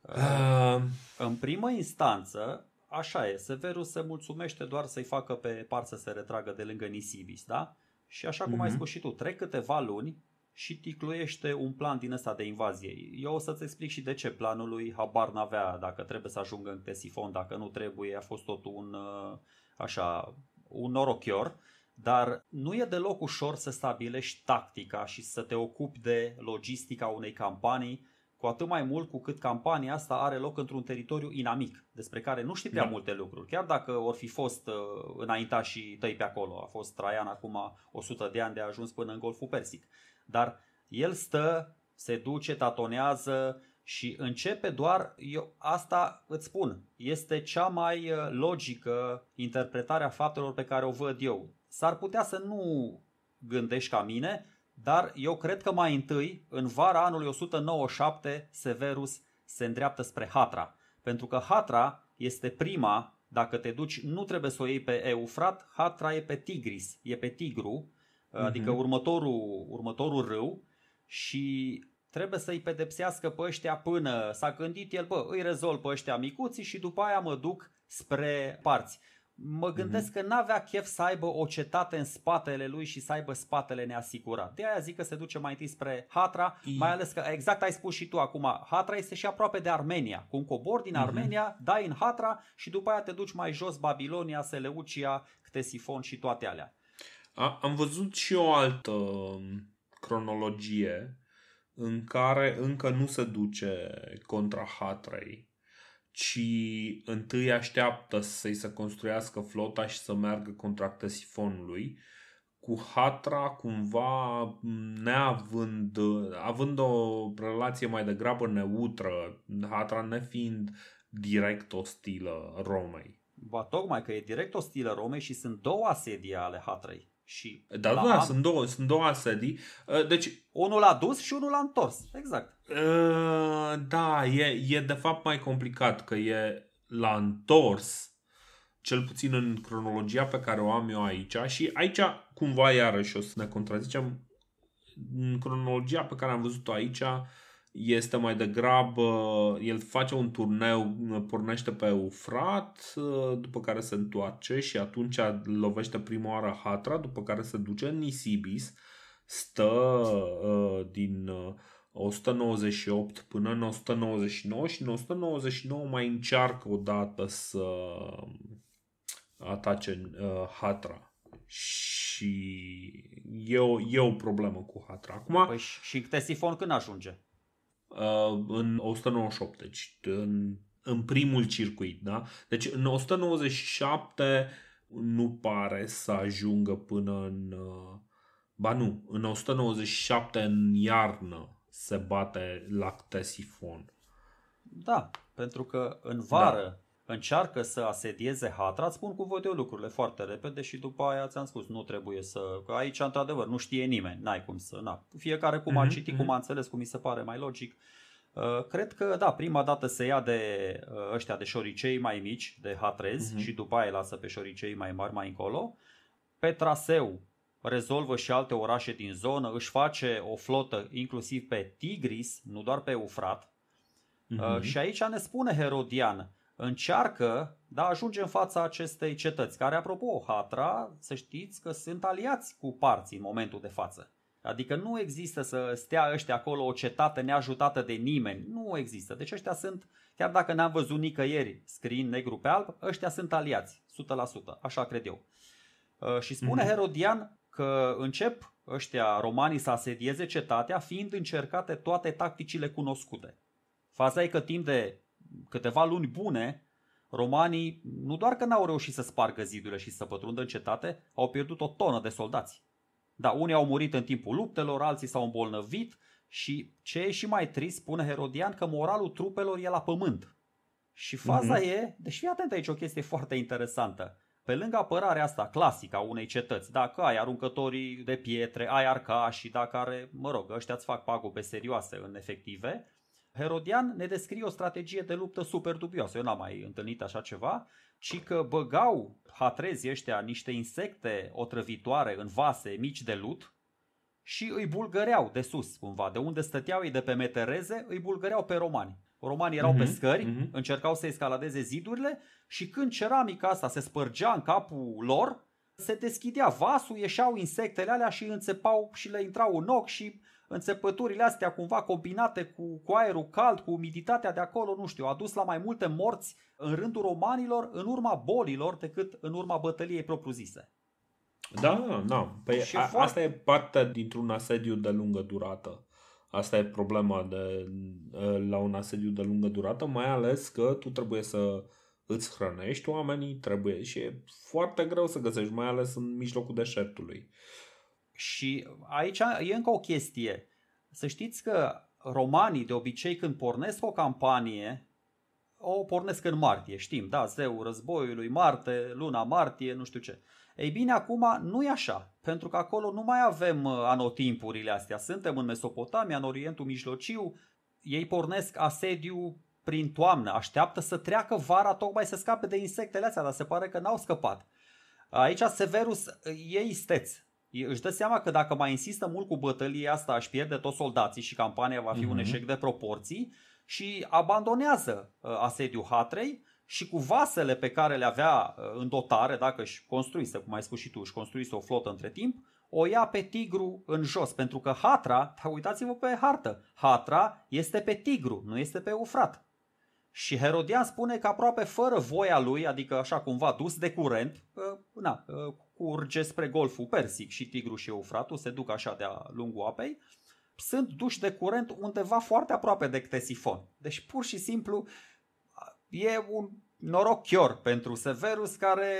Uh, în primă instanță, așa e, Severus se mulțumește doar să-i facă pe par să se retragă de lângă Nisibis, da? Și așa cum uh-huh. ai mhm. spus și tu, trec câteva luni și ticluiește un plan din ăsta de invazie. Eu o să-ți explic și de ce planul lui habar n-avea, dacă trebuie să ajungă în Tesifon, dacă nu trebuie, a fost tot un, uh, așa, un norochior. Dar nu e deloc ușor să stabilești tactica și să te ocupi de logistica unei campanii, cu atât mai mult cu cât campania asta are loc într-un teritoriu inamic, despre care nu știi prea da. multe lucruri. Chiar dacă or fi fost uh, înaintașii tăi pe acolo, a fost Traian acum 100 de ani de a ajuns până în Golful Persic. Dar el stă, se duce, tatonează și începe doar, eu asta îți spun, este cea mai uh, logică interpretare a faptelor pe care o văd eu. S-ar putea să nu gândești ca mine, dar eu cred că mai întâi, în vara anului 197, Severus se îndreaptă spre Hatra. Pentru că Hatra este prima, dacă te duci, nu trebuie să o iei pe Eufrat, Hatra e pe Tigris, e pe Tigru, Uh-huh. adică mhm. următorul, următorul râu și trebuie să-i pedepsească pe ăștia până s-a gândit el, bă, îi rezolv pe ăștia micuții și după aia mă duc spre parți. Mă gândesc mm-hmm. că n-avea chef să aibă o cetate în spatele lui și să aibă spatele neasigurat. De aia zic că se duce mai întâi spre Hatra, I... mai ales că exact ai spus și tu acum, Hatra este și aproape de Armenia. Cum cobori din mm-hmm. Armenia, dai în Hatra și după aia te duci mai jos Babilonia, Seleucia, Ctesifon și toate alea. A, am văzut și o altă um, cronologie în care încă nu se duce contra Hatrei, ci întâi așteaptă să-i se construiască flota și să meargă contra Tesifonului, cu Hatra cumva neavând, având o relație mai degrabă neutră, Hatra nefiind direct ostilă Romei. Ba tocmai că e direct ostilă Romei și sunt două asedii ale Hatrei și Da, la da, sunt două, sunt două asedii. Ă, deci, unul l-a dus și unul l-a întors. Exact. Ă, da, e, e de fapt mai complicat că e l-a întors cel puțin în cronologia pe care o am eu aici și aici cumva iarăși o să ne contrazicem în cronologia pe care am văzut-o aici este mai degrabă, el face un turneu, pornește pe Eufrat, după care se întoarce și atunci lovește prima oară Hatra, după care se duce în Nisibis, stă ă, din 198 ă, până în 199 și în 199 mai încearcă odată să atace ă, Hatra și e o, e o problemă cu Hatra. Acum, păi și, și Tesifon când ajunge? Uh, în 198, deci în, în primul circuit. Da? Deci în 197 nu pare să ajungă până în... Uh, ba nu, în 197 în iarnă se bate Lacte Sifon. Da, pentru că în vară da încearcă să asedieze Hatra, spun cu voi de lucrurile foarte repede și după aia ți-am spus, nu trebuie să... Că aici, într-adevăr, nu știe nimeni, n-ai cum să... Na. Fiecare cum mm-hmm. a mhm, citit, cum mhm. a înțeles, cum mi se pare mai logic. Uh, cred că, da, prima dată se ia de uh, ăștia, de șoricei mai mici, de hatrezi mm-hmm. și după aia lasă pe șoricei mai mari mai încolo. Pe traseu rezolvă și alte orașe din zonă, își face o flotă inclusiv pe Tigris, nu doar pe Ufrat Uh-huh. Mhm. Uh, și aici ne spune Herodian, încearcă, dar ajunge în fața acestei cetăți, care, apropo, Hatra, să știți că sunt aliați cu parții în momentul de față. Adică nu există să stea ăștia acolo o cetate neajutată de nimeni. Nu există. Deci ăștia sunt, chiar dacă n-am văzut nicăieri screen negru pe alb, ăștia sunt aliați, 100%, așa cred eu. Uh, și spune mhm. Herodian că încep ăștia romanii să asedieze cetatea, fiind încercate toate tacticile cunoscute. Faza e că timp de câteva luni bune, romanii nu doar că n-au reușit să spargă zidurile și să pătrundă în cetate, au pierdut o tonă de soldați. Da, unii au murit în timpul luptelor, alții s-au îmbolnăvit și ce e și mai trist, spune Herodian, că moralul trupelor e la pământ. Și faza mm-hmm. e, deși fii atent aici o chestie foarte interesantă. Pe lângă apărarea asta clasică a unei cetăți, dacă ai aruncătorii de pietre, ai arcașii, dacă are, mă rog, ăștia îți fac pagube serioase în efective, Herodian ne descrie o strategie de luptă super dubioasă. Eu n-am mai întâlnit așa ceva, ci că băgau hatrezi ăștia niște insecte otrăvitoare în vase mici de lut și îi bulgăreau de sus cumva, de unde stăteau ei de pe metereze, îi bulgăreau pe romani. Romanii erau uh-huh, pe mhm, scări, uh-huh. încercau să escaladeze zidurile și când ceramica asta se spărgea în capul lor, se deschidea vasul, ieșeau insectele alea și înțepau și le intrau în ochi și înțepăturile astea cumva combinate cu, cu aerul cald, cu umiditatea de acolo, nu știu, a dus la mai multe morți în rândul romanilor în urma bolilor decât în urma bătăliei propriu-zise. Da, da, da. Păi și a, foarte... asta e partea dintr-un asediu de lungă durată. Asta e problema de, la un asediu de lungă durată, mai ales că tu trebuie să îți hrănești oamenii, trebuie și e foarte greu să găsești, mai ales în mijlocul deșertului. Și aici e încă o chestie. Să știți că romanii de obicei când pornesc o campanie, o pornesc în martie, știm, da, zeul războiului, Marte, luna martie, nu știu ce. Ei bine, acum nu e așa, pentru că acolo nu mai avem uh, anotimpurile astea. Suntem în Mesopotamia, în Orientul Mijlociu, ei pornesc asediu prin toamnă, așteaptă să treacă vara tocmai să scape de insectele astea, dar se pare că n-au scăpat. Aici Severus uh, e isteț, își dă seama că dacă mai insistă mult cu bătălia asta, aș pierde toți soldații și campania va fi mm-hmm. un mhm. eșec de proporții și abandonează uh, asediul Hatrei și cu vasele pe care le avea uh, în dotare, dacă își construise, cum ai spus și tu, își construise o flotă între timp, o ia pe Tigru în jos, pentru că Hatra, uitați-vă pe hartă, Hatra este pe Tigru, nu este pe ufrat. Și Herodian spune că aproape fără voia lui, adică așa cumva dus de curent, na, curge spre golful Persic și Tigru și Eufratul se duc așa de-a lungul apei, sunt duși de curent undeva foarte aproape de Ctesifon. Deci pur și simplu e un noroc chior pentru Severus care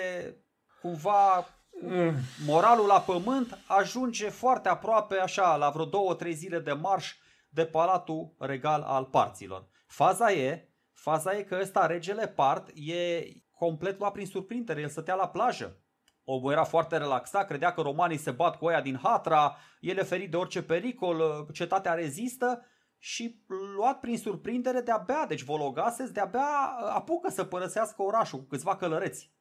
cumva mm. moralul la pământ ajunge foarte aproape așa la vreo două, trei zile de marș de Palatul Regal al Parților. Faza e Faza e că ăsta, regele part, e complet luat prin surprindere. El stătea la plajă. Omul era foarte relaxat, credea că romanii se bat cu aia din Hatra, el e ferit de orice pericol, cetatea rezistă și luat prin surprindere de-abia, deci Vologases de-abia apucă să părăsească orașul cu câțiva călăreți.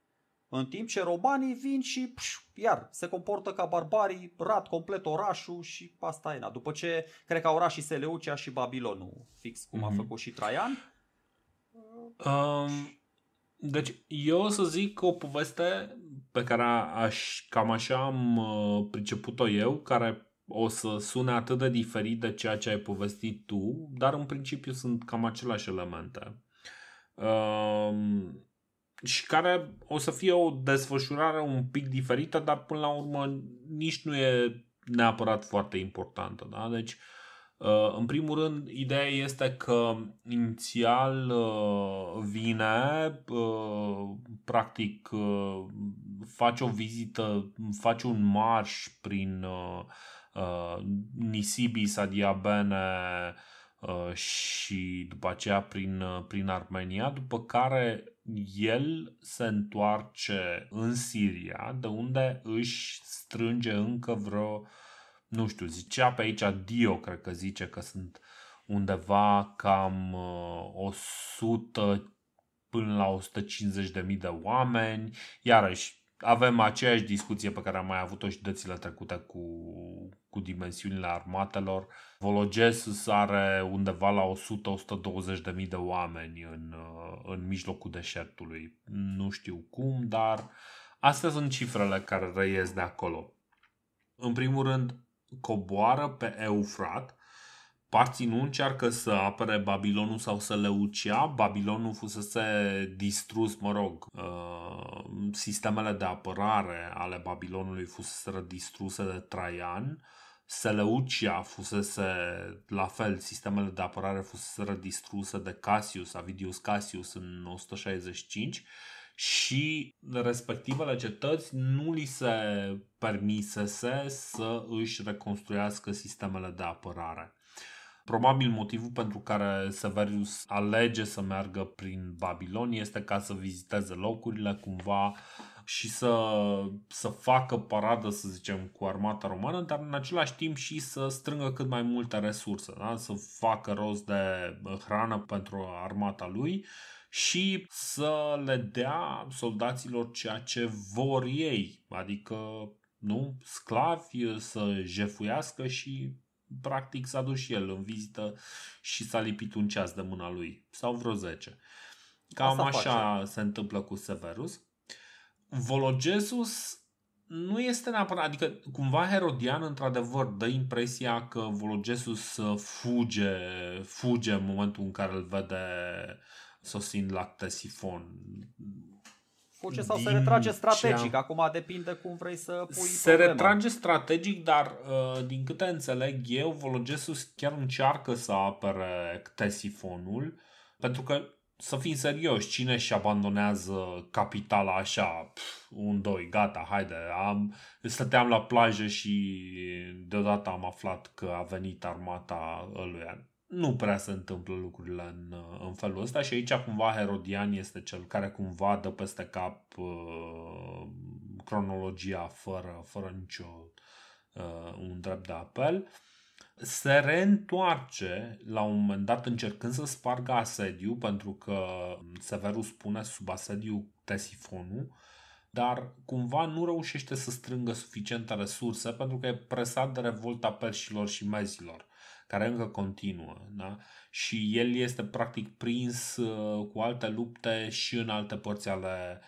În timp ce romanii vin și pș, iar se comportă ca barbarii, rat complet orașul și asta e. Na. După ce cred că au rat Seleucia și Babilonul, fix cum mm-hmm. a mhm. făcut și Traian. Um, deci eu o să zic o poveste pe care aș, cam așa am uh, priceput-o eu, care o să sune atât de diferit de ceea ce ai povestit tu, dar în principiu sunt cam aceleași elemente. Um, și care o să fie o desfășurare un pic diferită, dar până la urmă nici nu e neapărat foarte importantă. Da? Deci uh, Uh, în primul rând, ideea este că inițial uh, vine, uh, practic face o vizită, face un marș prin Nisibis, Adiabene și după aceea prin, prin Armenia, după care el se întoarce în Siria, de unde își strânge încă vreo nu știu, zicea pe aici Dio, cred că zice că sunt undeva cam 100 uh, până la 150.000 de oameni. Iarăși, avem aceeași discuție pe care am mai avut-o și dățile trecute cu, cu dimensiunile armatelor. Vologesus are undeva la 100-120.000 de oameni în, uh, în mijlocul deșertului. Nu știu cum, dar astea sunt cifrele care răiesc de acolo. În primul rând, coboară pe Eufrat, parții nu încearcă să apere Babilonul sau să leucea. Babilonul fusese distrus, mă rog, uh, sistemele de apărare ale Babilonului fusese distruse de Traian. Seleucia fusese la fel, sistemele de apărare fusese distruse de Cassius, Avidius Cassius în 165 și respectivele cetăți nu li se permisese să își reconstruiască sistemele de apărare. Probabil motivul pentru care Severius alege să meargă prin Babilon este ca să viziteze locurile cumva și să, să facă paradă, să zicem, cu armata romană, dar în același timp și să strângă cât mai multe resurse, da? să facă rost de hrană pentru armata lui și să le dea soldaților ceea ce vor ei, adică nu sclavi să jefuiască și practic s-a dus și el în vizită și s-a lipit un ceas de mâna lui sau vreo 10. Cam Asta așa face. se întâmplă cu Severus. Vologesus nu este neapărat, adică cumva Herodian într-adevăr dă impresia că Vologesus uh, fuge, fuge în momentul în care îl vede sosind la Tesifon. Fuge sau se retrage strategic, am... acum depinde cum vrei să pui Se problema. retrage strategic, dar uh, din câte înțeleg eu, Vologesus chiar încearcă să apere Ctesifonul, pentru că să fim serioși, cine și abandonează capitala așa, pf, un, doi, gata, haide, am, stăteam la plajă și deodată am aflat că a venit armata lui nu prea se întâmplă lucrurile în, în felul ăsta și aici cumva Herodian este cel care cumva dă peste cap uh, cronologia fără, fără nicio uh, un drept de apel. Se reîntoarce la un moment dat încercând să spargă asediu pentru că Severus spune sub asediu Tesifonul dar cumva nu reușește să strângă suficiente resurse pentru că e presat de revolta perșilor și mezilor care încă continuă. Da? Și el este practic prins uh, cu alte lupte și în alte părți ale,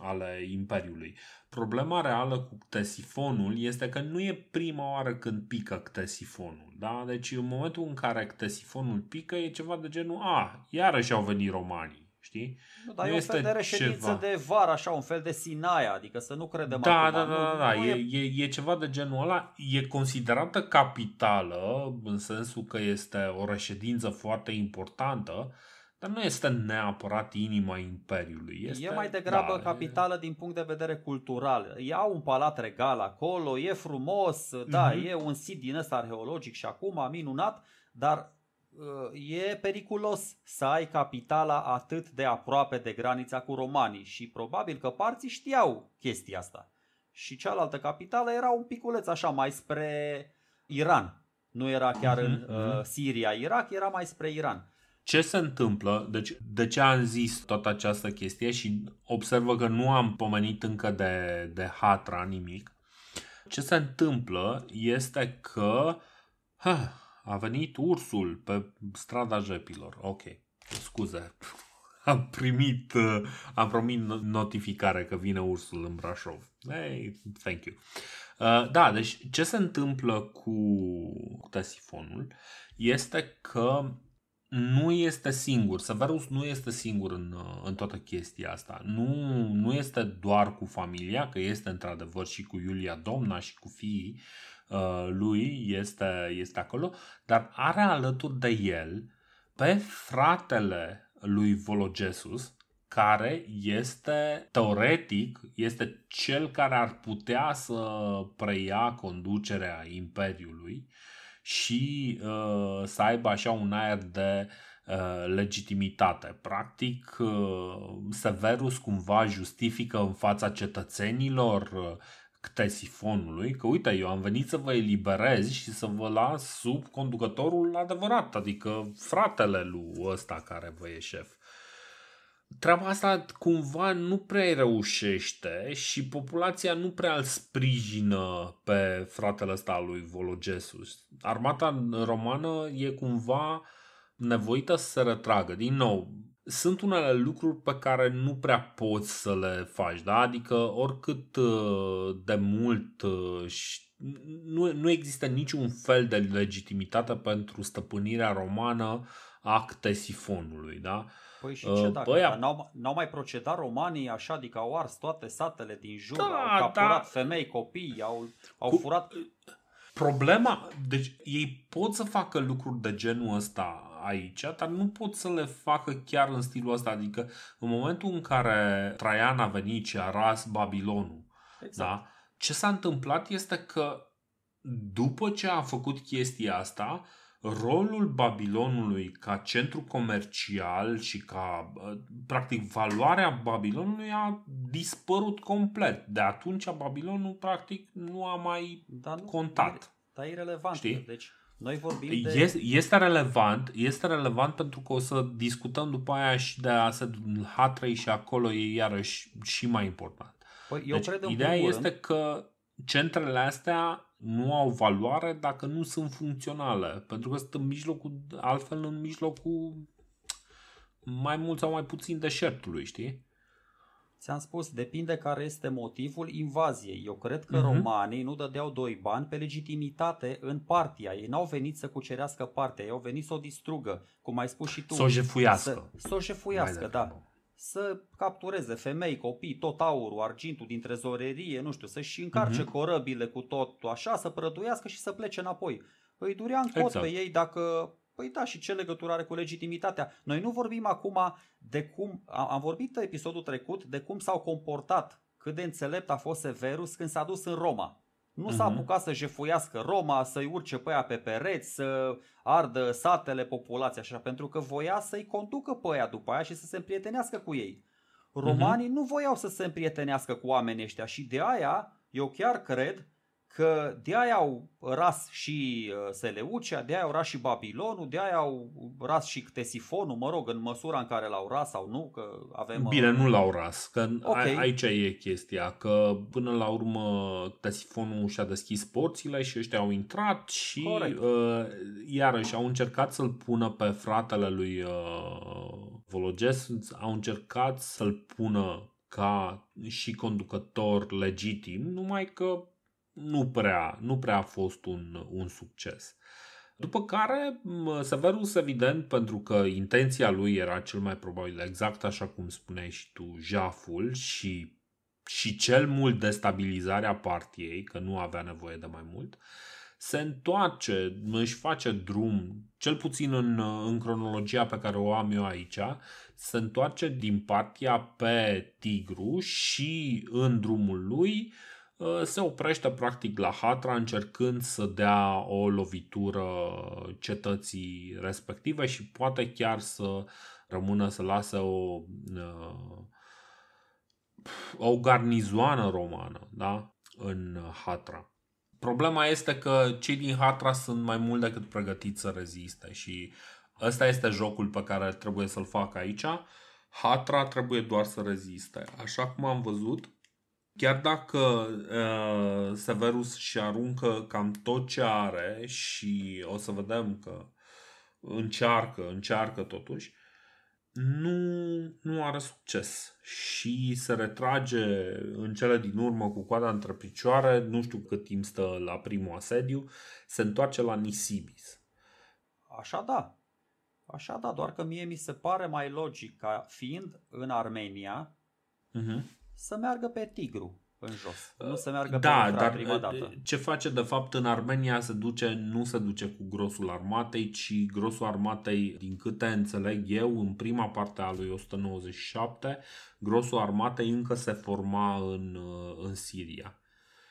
ale Imperiului. Problema reală cu ctesifonul este că nu e prima oară când pică ctesifonul. Da? Deci în momentul în care ctesifonul pică e ceva de genul a, ah, iarăși au venit romanii știi? Nu, dar nu e un fel de reședință ceva. de vară, așa, un fel de Sinaia, adică să nu credem da, acum. Da, da, da, da, nu, da, nu e, e, e ceva de genul ăla. E considerată capitală, în sensul că este o reședință foarte importantă, dar nu este neapărat inima Imperiului. Este, da, e mai degrabă da, capitală e... din punct de vedere cultural. E au un palat regal acolo, e frumos, da, mm-hmm. e un sit din ăsta arheologic și acum, minunat, dar e periculos să ai capitala atât de aproape de granița cu romanii și probabil că parții știau chestia asta. Și cealaltă capitală era un piculeț așa mai spre Iran. Nu era chiar mhm, în mhm. uh, Siria, Irak, era mai spre Iran. Ce se întâmplă? Deci, de ce am zis toată această chestie și observă că nu am pomenit încă de, de Hatra nimic. Ce se întâmplă este că huh, a venit ursul pe strada jepilor. Ok, scuze. Am primit, uh, am promit notificare că vine ursul în Brașov. Hey, thank you. Uh, da, deci ce se întâmplă cu tesifonul este că nu este singur, Severus nu este singur în, uh, în toată chestia asta. Nu, nu este doar cu familia, că este într-adevăr și cu Iulia Domna și cu fiii, Uh, lui este, este acolo, dar are alături de el pe fratele lui Vologesus, care este teoretic, este cel care ar putea să preia conducerea Imperiului și uh, să aibă așa un aer de uh, legitimitate. Practic, uh, Severus cumva justifică în fața cetățenilor Ctesifonului că uite, eu am venit să vă eliberez și să vă las sub conducătorul adevărat, adică fratele lui ăsta care vă e șef treaba asta cumva nu prea îi reușește și populația nu prea îl sprijină pe fratele ăsta lui Vologesus. Armata romană e cumva nevoită să se retragă. Din nou, sunt unele lucruri pe care nu prea poți să le faci, da? Adică oricât uh, de mult uh, nu, nu există niciun fel de legitimitate pentru stăpânirea romană a ctesifonului, da? Păi și ce uh, dacă a... n-au, n-au mai procedat romanii așa, adică au ars toate satele din jur, da, au capturat da. femei, copii, au, au Cu... furat... Problema, deci ei pot să facă lucruri de genul ăsta aici, dar nu pot să le facă chiar în stilul ăsta. Adică în momentul în care Traian a venit și a ras Babilonul, exact. da? ce s-a întâmplat este că după ce a făcut chestia asta, rolul Babilonului ca centru comercial și ca, practic, valoarea Babilonului a dispărut complet. De atunci Babilonul, practic, nu a mai dar nu, contat. Dar e relevant. Știi? Deci, noi vorbim de... Este, este relevant, este relevant pentru că o să discutăm după aia și de asset H3 și acolo e iarăși și mai important. Păi eu deci, cred ideea în este că centrele astea nu au valoare dacă nu sunt funcționale, pentru că sunt în mijlocul, altfel în mijlocul mai mult sau mai puțin deșertului, știi? Ți-am spus, depinde care este motivul invaziei. Eu cred că uh-huh. romanii nu dădeau doi bani pe legitimitate în partia. Ei n-au venit să cucerească partea, ei au venit să o distrugă, cum ai spus și tu. Să o jefuiască. Să, să o jefuiască, da. Să captureze femei, copii, tot aurul, argintul din trezorerie, nu știu, să-și încarce uh-huh. corăbile cu tot așa, să prăduiască și să plece înapoi. Îi durea în cot exact. pe ei dacă Păi da, și ce legătură are cu legitimitatea? Noi nu vorbim acum de cum, am vorbit episodul trecut de cum s-au comportat, cât de înțelept a fost Severus când s-a dus în Roma. Nu uh-huh. s-a mhm. apucat să jefuiască Roma, să-i urce pe aia pe pereți, să ardă satele, populația așa, pentru că voia să-i conducă pe aia după aia și să se împrietenească cu ei. Mhm. Romanii uh-huh. nu voiau să se împrietenească cu oamenii ăștia și de aia eu chiar cred că de aia au ras și uh, Seleucia, de aia au ras și Babilonul, de aia au ras și Ctesifonul, mă rog, în măsura în care l-au ras sau nu, că avem... Uh, Bine, nu l-au ras, că okay. aici e chestia, că până la urmă Ctesifonul și-a deschis porțile și ăștia au intrat și uh, iarăși au încercat să-l pună pe fratele lui uh, Vologes, au încercat să-l pună ca și conducător legitim, numai că nu prea, nu prea a fost un, un succes. După care, Severus, evident, pentru că intenția lui era cel mai probabil exact așa cum spuneai și tu, jaful și, și cel mult destabilizarea partiei, că nu avea nevoie de mai mult, se întoarce, își face drum, cel puțin în, în cronologia pe care o am eu aici, se întoarce din partia pe Tigru și în drumul lui uh, Uh, se oprește practic la Hatra încercând să dea o lovitură cetății respective și poate chiar să rămână să lase o, uh, o garnizoană romană da? în Hatra. Problema este că cei din Hatra sunt mai mult decât pregătiți să reziste și ăsta este jocul pe care trebuie să-l fac aici. Hatra trebuie doar să reziste. Așa cum am văzut, chiar dacă uh, Severus și aruncă cam tot ce are și o să vedem că încearcă, încearcă totuși, nu, nu are succes și se retrage în cele din urmă cu coada între picioare, nu știu cât timp stă la primul asediu, se întoarce la Nisibis. Așa da, așa da, doar că mie mi se pare mai logic ca fiind în Armenia, uh-huh să meargă pe tigru în jos, nu să meargă da, pe dar prima eh, dată. ce face de fapt în Armenia se duce, nu se duce cu grosul armatei, ci grosul armatei, din câte înțeleg eu, în prima parte a lui 197, grosul armatei încă se forma în, eh, în Siria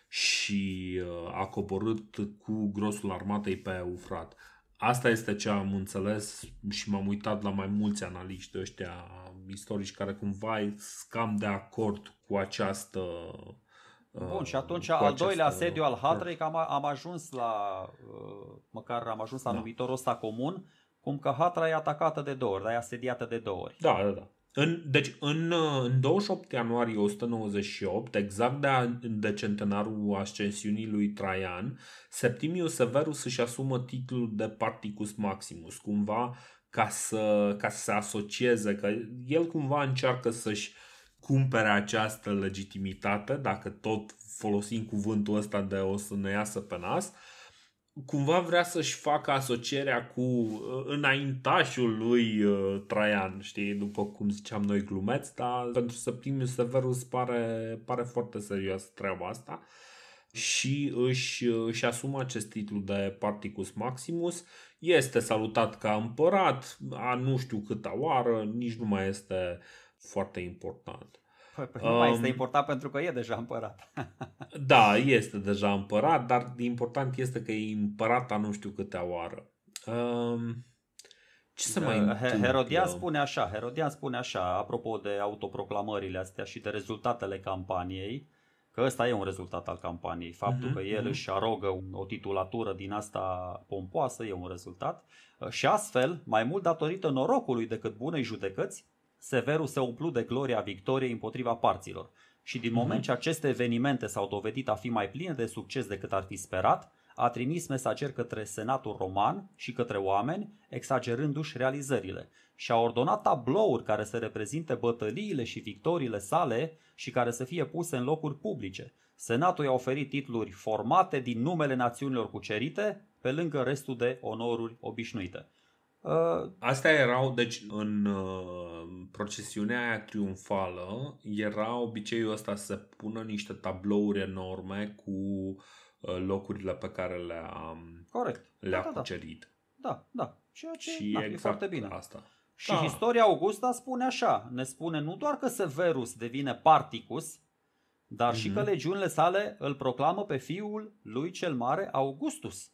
și eh, a coborât cu grosul armatei pe Eufrat asta este ce am înțeles și m-am uitat la mai mulți analiști de ăștia istorici care cumva scam de acord cu această uh, Bun, și atunci al doilea sediu al Hatrei, că am, am ajuns la, uh, măcar am ajuns la da. numitorul ăsta comun, cum că Hatra e atacată de două ori, dar e asediată de două ori. Da, da, da. În, deci în, în 28 ianuarie 198, exact de, de centenarul ascensiunii lui Traian, Septimius Severus își asumă titlul de Particus Maximus, cumva ca să, ca să se asocieze, că el cumva încearcă să-și cumpere această legitimitate, dacă tot folosim cuvântul ăsta de o să ne iasă pe nas, uh, cumva vrea să-și facă asocierea cu uh, înaintașul lui uh, Traian, știi, după cum ziceam noi glumeți, dar pentru Septimius Severus pare, pare foarte serios treaba asta și își, uh, își asumă acest titlu de Particus Maximus. Este salutat ca împărat, a nu știu câta oară, nici nu mai este foarte important. Păi nu um, mai este um, important pentru că e deja împărat. da, este deja împărat, dar important este că e împărat a nu știu câte oară. Um, ce se mai întâmplă? Herodian spune așa, Herodian spune așa, apropo de autoproclamările astea și de rezultatele campaniei, că ăsta e un rezultat al campaniei. Faptul uh-huh, că el uh-huh. își arogă o titulatură din asta pompoasă e un rezultat. Și astfel, mai mult datorită norocului decât bunei judecăți, Severus se umplu de gloria victoriei împotriva parților și din mhm. moment ce aceste evenimente s-au dovedit a fi mai pline de succes decât ar fi sperat, a trimis mesager către senatul roman și către oameni, exagerându-și realizările, și a ordonat tablouri care să reprezinte bătăliile și victoriile sale și care să fie puse în locuri publice. Senatul i-a oferit titluri formate din numele națiunilor cucerite, pe lângă restul de onoruri obișnuite. Uh, Astea erau, deci, în uh, procesiunea aia triumfală, era obiceiul ăsta să pună niște tablouri enorme cu uh, locurile pe care le-a, um, Corect. le-a da, da, cucerit. Da, da. Ceea ce și da, exact e foarte bine. asta. Și da. istoria Augusta spune așa, ne spune nu doar că Severus devine Particus, dar mm-hmm. și că mhm. legiunile sale îl proclamă pe fiul lui cel mare Augustus.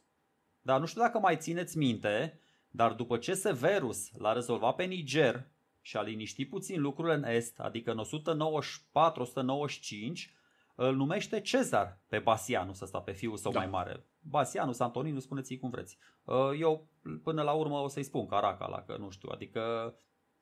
Dar nu știu dacă mai țineți minte, dar după ce Severus l-a rezolvat pe Niger și a liniștit puțin lucrurile în est, adică în 194-195, îl numește Cezar pe Basianus ăsta, pe fiul său da. mai mare. Basianus, Antoninus, spuneți-i cum vreți. Uh, eu până la urmă o să-i spun Caracala, că nu știu, adică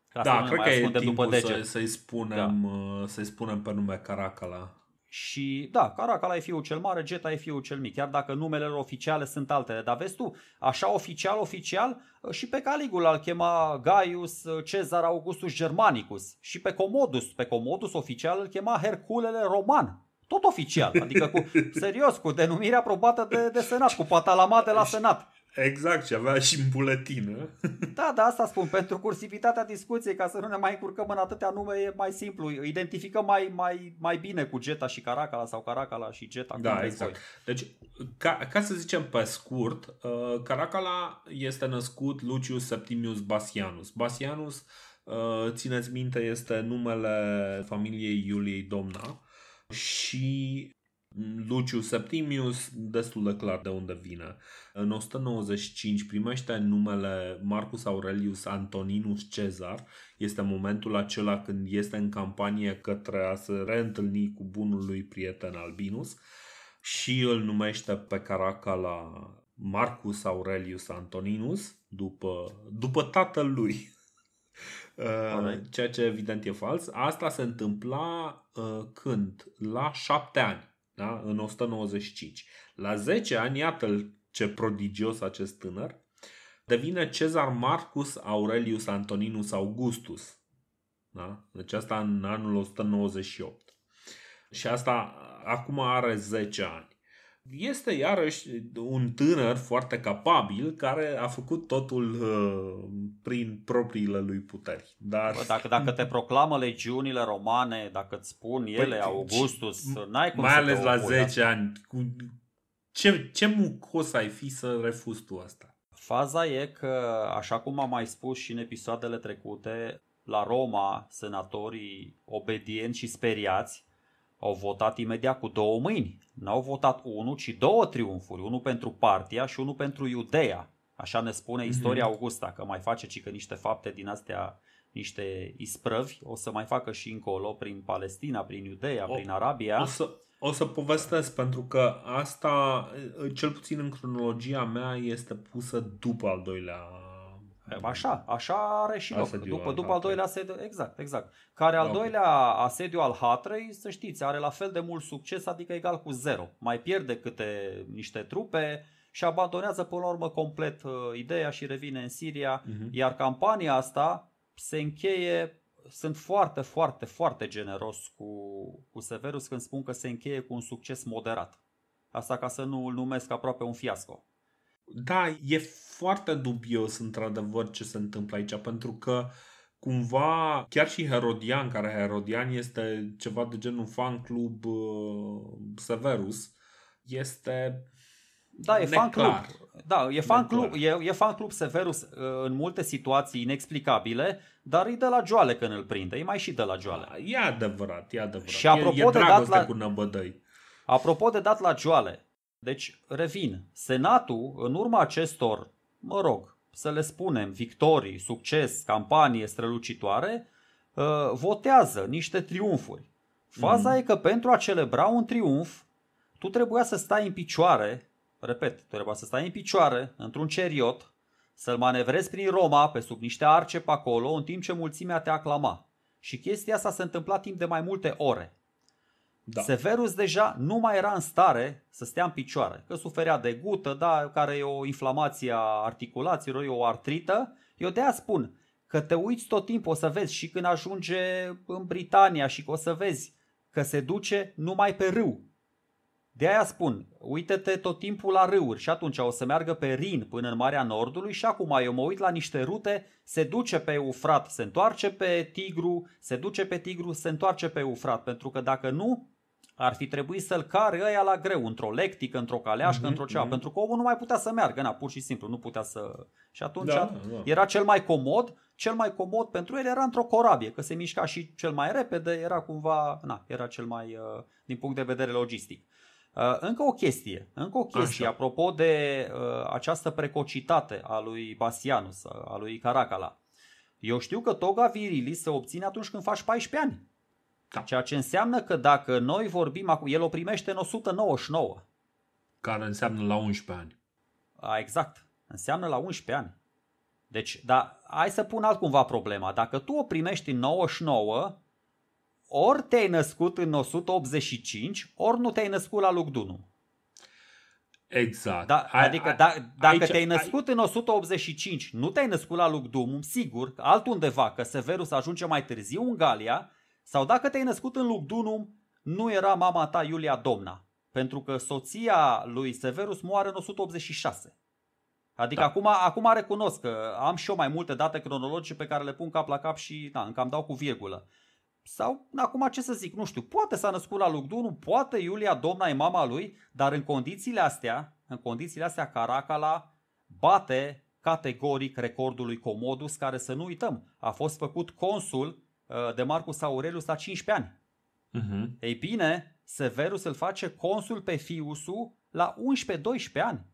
ca da, să cred că e timpul după să, să-i spunem, da. Uh, să-i spunem pe nume Caracala. Și da, Caracal e fiul cel mare, Geta e fiul cel mic, chiar dacă numele oficiale sunt altele. Dar vezi tu, așa oficial, oficial, și pe Caligula îl chema Gaius Cezar Augustus Germanicus. Și pe Comodus, pe Comodus oficial îl chema Herculele Roman. Tot oficial, adică cu, serios, cu denumirea aprobată de, de Senat, cu patalama de la Senat. Exact, și avea și în buletină. Da, da, asta spun. Pentru cursivitatea discuției, ca să nu ne mai încurcăm în atâtea nume, e mai simplu. Identificăm mai, mai, mai bine cu Geta și Caracala sau Caracala și Geta. Da, exact. Voi. Deci, ca, ca să zicem pe scurt, uh, Caracala este născut Lucius Septimius Bassianus. Bassianus, uh, țineți minte, este numele familiei Iuliei Domna și Lucius Septimius, destul de clar de unde vine. În 195 primește numele Marcus Aurelius Antoninus Cezar. Este momentul acela când este în campanie către a se reîntâlni cu bunul lui prieten Albinus și îl numește pe Caracala Marcus Aurelius Antoninus după, după tatăl lui. Uh, ceea ce evident e fals. Asta se întâmpla uh, când? La șapte ani da? în 195. La 10 ani, iată ce prodigios acest tânăr, devine Cezar Marcus Aurelius Antoninus Augustus. Da? Deci asta în anul 198. Și asta acum are 10 ani. Este iarăși un tânăr foarte capabil care a făcut totul uh, prin propriile lui puteri. Dar... Bă, dacă, dacă te proclamă legiunile romane, dacă îți spun păi, Augustus, Augustus, n-ai cum Mai să ales te la 10 da? ani. Ce, ce mucos ai fi să refuzi tu asta? Faza e că, așa cum am mai spus și în episoadele trecute, la Roma, senatorii obedienți și speriați au votat imediat cu două mâini. N-au votat unul, ci două triumfuri, unul pentru Partia și unul pentru Iudeea. Așa ne spune istoria mhm. Augusta, că mai face și că niște fapte din astea, niște isprăvi, o să mai facă și încolo prin Palestina, prin Iudeea, o, prin Arabia. O să, o să povestesc, pentru că asta, cel puțin în cronologia mea, este pusă după al doilea Așa, așa are și loc. Asediu după, al după al doilea asediu, exact, exact. Care al da, okay. doilea asediu al Hatrei, să știți, are la fel de mult succes, adică egal cu zero. Mai pierde câte niște trupe și abandonează până la urmă complet uh, ideea și revine în Siria. Uh-huh. Iar campania asta se încheie, sunt foarte, foarte, foarte generos cu, cu Severus când spun că se încheie cu un succes moderat. Asta ca să nu îl numesc aproape un fiasco. Da, e foarte dubios într-adevăr ce se întâmplă aici, pentru că cumva chiar și Herodian, care Herodian este ceva de genul fan club uh, Severus, este da, e fan club. Da, e fan club, e, e fan club Severus uh, în multe situații inexplicabile, dar îi de la joale când îl prinde, îi mai și de la joale. Da, e adevărat, e adevărat. Și apropo e, e de dat la... cu năbădăi. Apropo de dat la joale, deci, revin, Senatul, în urma acestor, mă rog, să le spunem, victorii, succes, campanie strălucitoare, uh, votează niște triumfuri. Faza mm. e că pentru a celebra un triumf, tu trebuia să stai în picioare, repet, trebuia să stai în picioare, într-un ceriot, să-l manevrezi prin Roma, pe sub niște arce pe acolo, în timp ce mulțimea te aclama. Și chestia asta se întâmplat timp de mai multe ore. Da. Severus deja nu mai era în stare să stea în picioare, că suferea de gută, da, care e o inflamație a articulațiilor, e o artrită. Eu de aia spun că te uiți tot timpul, o să vezi și când ajunge în Britania și că o să vezi că se duce numai pe râu. De aia spun, uite-te tot timpul la râuri și atunci o să meargă pe Rin până în Marea Nordului și acum eu mă uit la niște rute, se duce pe Ufrat, se întoarce pe Tigru, se duce pe Tigru, se întoarce pe Ufrat pentru că dacă nu, ar fi trebuit să-l care ăia la greu, într-o lectică, într-o caleașcă, mm-hmm, într-o ceva, mm-hmm. pentru că omul nu mai putea să meargă, na, pur și simplu, nu putea să... Și atunci da, da. era cel mai comod, cel mai comod pentru el era într-o corabie, că se mișca și cel mai repede, era cumva, na, era cel mai, uh, din punct de vedere logistic. Uh, încă o chestie, încă o chestie, Așa. apropo de uh, această precocitate a lui Basianus, a lui Caracala. Eu știu că toga virilis se obține atunci când faci 14 ani. Da. Ceea ce înseamnă că dacă noi vorbim acum, el o primește în 199. Care înseamnă la 11 ani. A, exact. Înseamnă la 11 ani. Deci, da, hai să pun altcumva problema. Dacă tu o primești în 99, ori te-ai născut în 185, ori nu te-ai născut la Lugdunum. Exact. Da, adică a, da, a, dacă aici, te-ai născut ai... în 185, nu te-ai născut la Lugdunum, sigur, altundeva, că Severus ajunge mai târziu în Galia, sau dacă te-ai născut în Lugdunum, nu era mama ta Iulia Domna, pentru că soția lui Severus moare în 186. Adică da. acum, acum recunosc că am și eu mai multe date cronologice pe care le pun cap la cap și da, încă am dau cu virgulă. Sau, acum ce să zic, nu știu, poate s-a născut la Lugdunu, poate Iulia Domna e mama lui, dar în condițiile astea, în condițiile astea Caracala bate categoric recordul lui Comodus, care să nu uităm, a fost făcut consul Uh, de Marcus Aurelius la 15 ani. Uh-huh. Ei bine, Severus îl face consul pe Fiusu la 11-12 ani.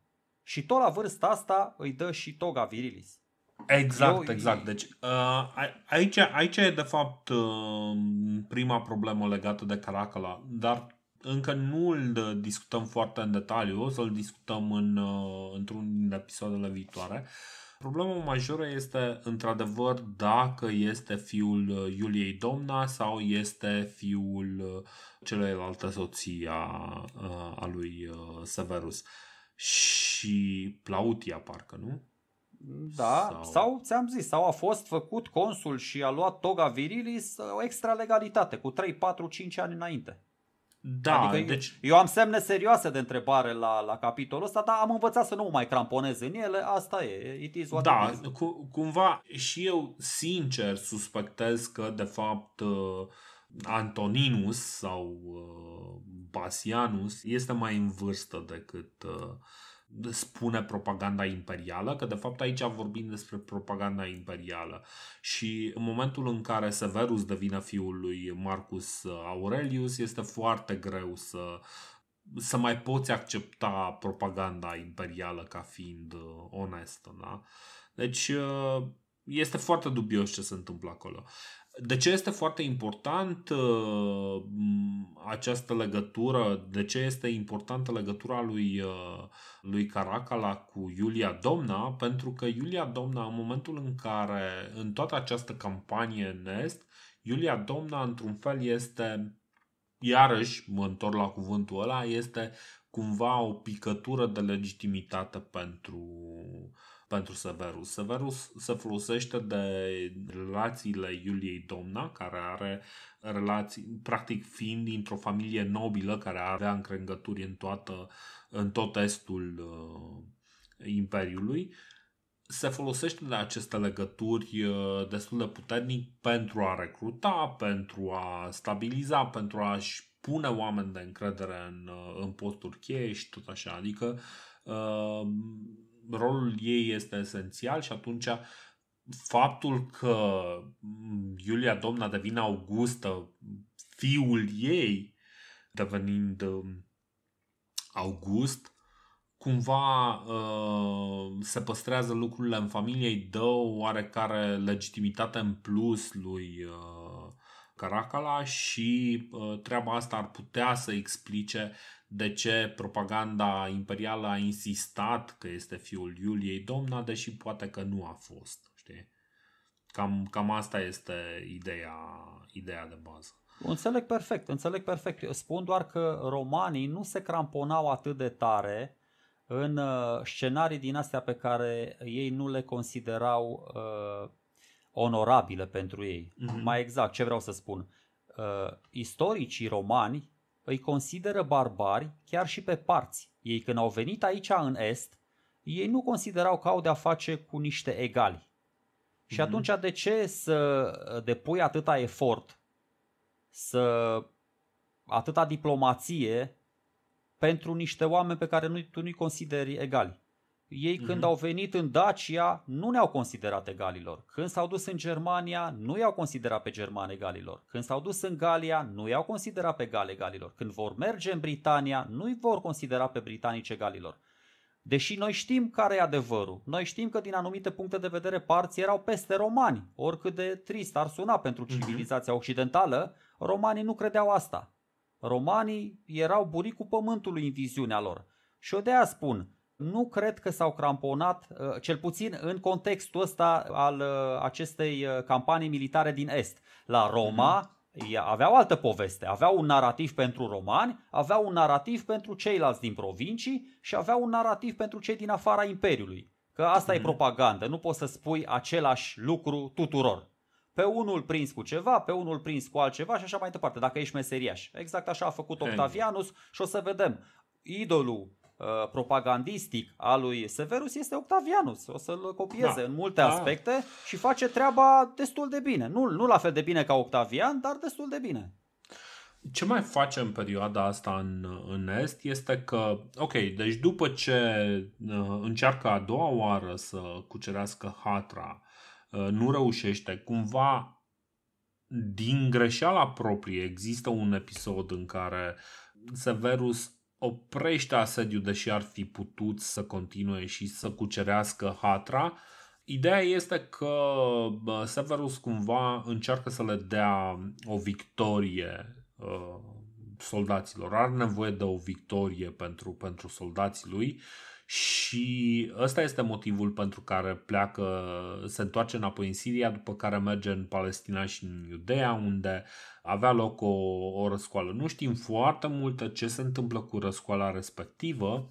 Și tot la vârsta asta îi dă și toga virilis. Exact, Eu, exact. Deci uh, aici, aici e de fapt um, prima problemă legată de Caracala, dar încă nu îl discutăm foarte în detaliu, o să-l discutăm în, uh, într-un din episoadele viitoare. Uh, Problema majoră este într-adevăr dacă este fiul uh, Iuliei Domna sau este fiul uh, celelalte soții a, uh, a lui Severus. Și Plautia, parcă, nu? Da, sau... sau ți-am zis, sau a fost făcut consul și a luat toga virilis o extra legalitate cu 3, 4, 5 ani înainte. Da, adică deci... eu, eu am semne serioase de întrebare la, la capitolul ăsta, dar am învățat să nu mai cramponez în ele, asta e, it is what Da, it is. Cu, cumva și eu sincer suspectez că de fapt uh, Antoninus sau uh, Basianus este mai în vârstă decât uh, spune propaganda imperială, că de fapt aici vorbim despre propaganda imperială. Și în momentul în care Severus devine fiul lui Marcus Aurelius, este foarte greu să să mai poți accepta propaganda imperială ca fiind uh, onestă. Da? Deci uh, este foarte dubios ce se întâmplă acolo. De ce este foarte important uh, această legătură? De ce este importantă legătura lui, uh, lui Caracala cu Iulia Domna? Pentru că Iulia Domna, în momentul în care, în toată această campanie în Est, Iulia Domna, într-un fel, este, iarăși mă întorc la cuvântul ăla, este cumva o picătură de legitimitate pentru, uh, pentru Severus. Severus se folosește de relațiile Iuliei Domna, care are relații, practic fiind dintr-o familie nobilă care avea încrengături în, toată, în tot estul uh, Imperiului, se folosește de aceste legături uh, destul de puternic pentru a recruta, pentru a stabiliza, pentru a-și pune oameni de încredere în, uh, în posturi cheie și tot așa. Adică uh, rolul ei este esențial și atunci faptul că Iulia Domna devine Augustă, fiul ei devenind um, August, cumva uh, se păstrează lucrurile în familie, îi dă oarecare legitimitate în plus lui uh, Caracala și uh, treaba asta ar putea să explice de ce propaganda imperială a insistat că este fiul Iuliei Domna, deși poate că nu a fost. Știi? Cam, cam asta este ideea, ideea de bază. Înțeleg perfect, înțeleg perfect. Spun doar că romanii nu se cramponau atât de tare în uh, scenarii din astea pe care ei nu le considerau uh, onorabile pentru ei. Uh-huh. Mai exact, ce vreau să spun. Uh, istoricii romani îi consideră barbari chiar și pe parți. Ei când au venit aici în Est, ei nu considerau că au de-a face cu niște egali. Și mhm. atunci de ce să depui atâta efort, să atâta diplomație pentru niște oameni pe care nu, tu nu-i consideri egali? Ei mm-hmm. când au venit în Dacia nu ne-au considerat egalilor. Când s-au dus în Germania nu i-au considerat pe germani egalilor. Când s-au dus în Galia nu i-au considerat pe Gale egalilor. Când vor merge în Britania nu i vor considera pe britanici egalilor. Deși noi știm care e adevărul, noi știm că din anumite puncte de vedere parții erau peste romani, oricât de trist ar suna pentru mhm. civilizația occidentală, romanii nu credeau asta. Romanii erau buricul pământului în viziunea lor. Și o de aia spun, nu cred că s-au cramponat, uh, cel puțin în contextul ăsta al uh, acestei uh, campanii militare din Est. La Roma mhm. aveau altă poveste, aveau un narativ pentru romani, aveau un narativ pentru ceilalți din provincii și aveau un narativ pentru cei din afara Imperiului. Că asta mm-hmm. e mhm. propagandă, nu poți să spui același lucru tuturor. Pe unul prins cu ceva, pe unul prins cu altceva și așa mai departe, dacă ești meseriaș. Exact așa a făcut Octavianus și o să vedem. Idolul Uh, propagandistic al lui Severus este Octavianus. O să-l copieze da. în multe da. aspecte și face treaba destul de bine. Nu, nu la fel de bine ca Octavian, dar destul de bine. Ce mai face în perioada asta în, în Est este că, ok, deci după ce uh, încearcă a doua oară să cucerească Hatra, uh, nu reușește, cumva din greșeala proprie există un episod în care Severus oprește asediul deși ar fi putut să continue și să cucerească Hatra. Ideea este că Severus cumva încearcă să le dea o victorie ă, soldaților. Are nevoie de o victorie pentru, pentru soldații lui și ăsta este motivul pentru care pleacă, se întoarce înapoi în Siria, după care merge în Palestina și în Iudea, unde avea loc o, o răscoală. Nu știm foarte multe ce se întâmplă cu răscoala respectivă,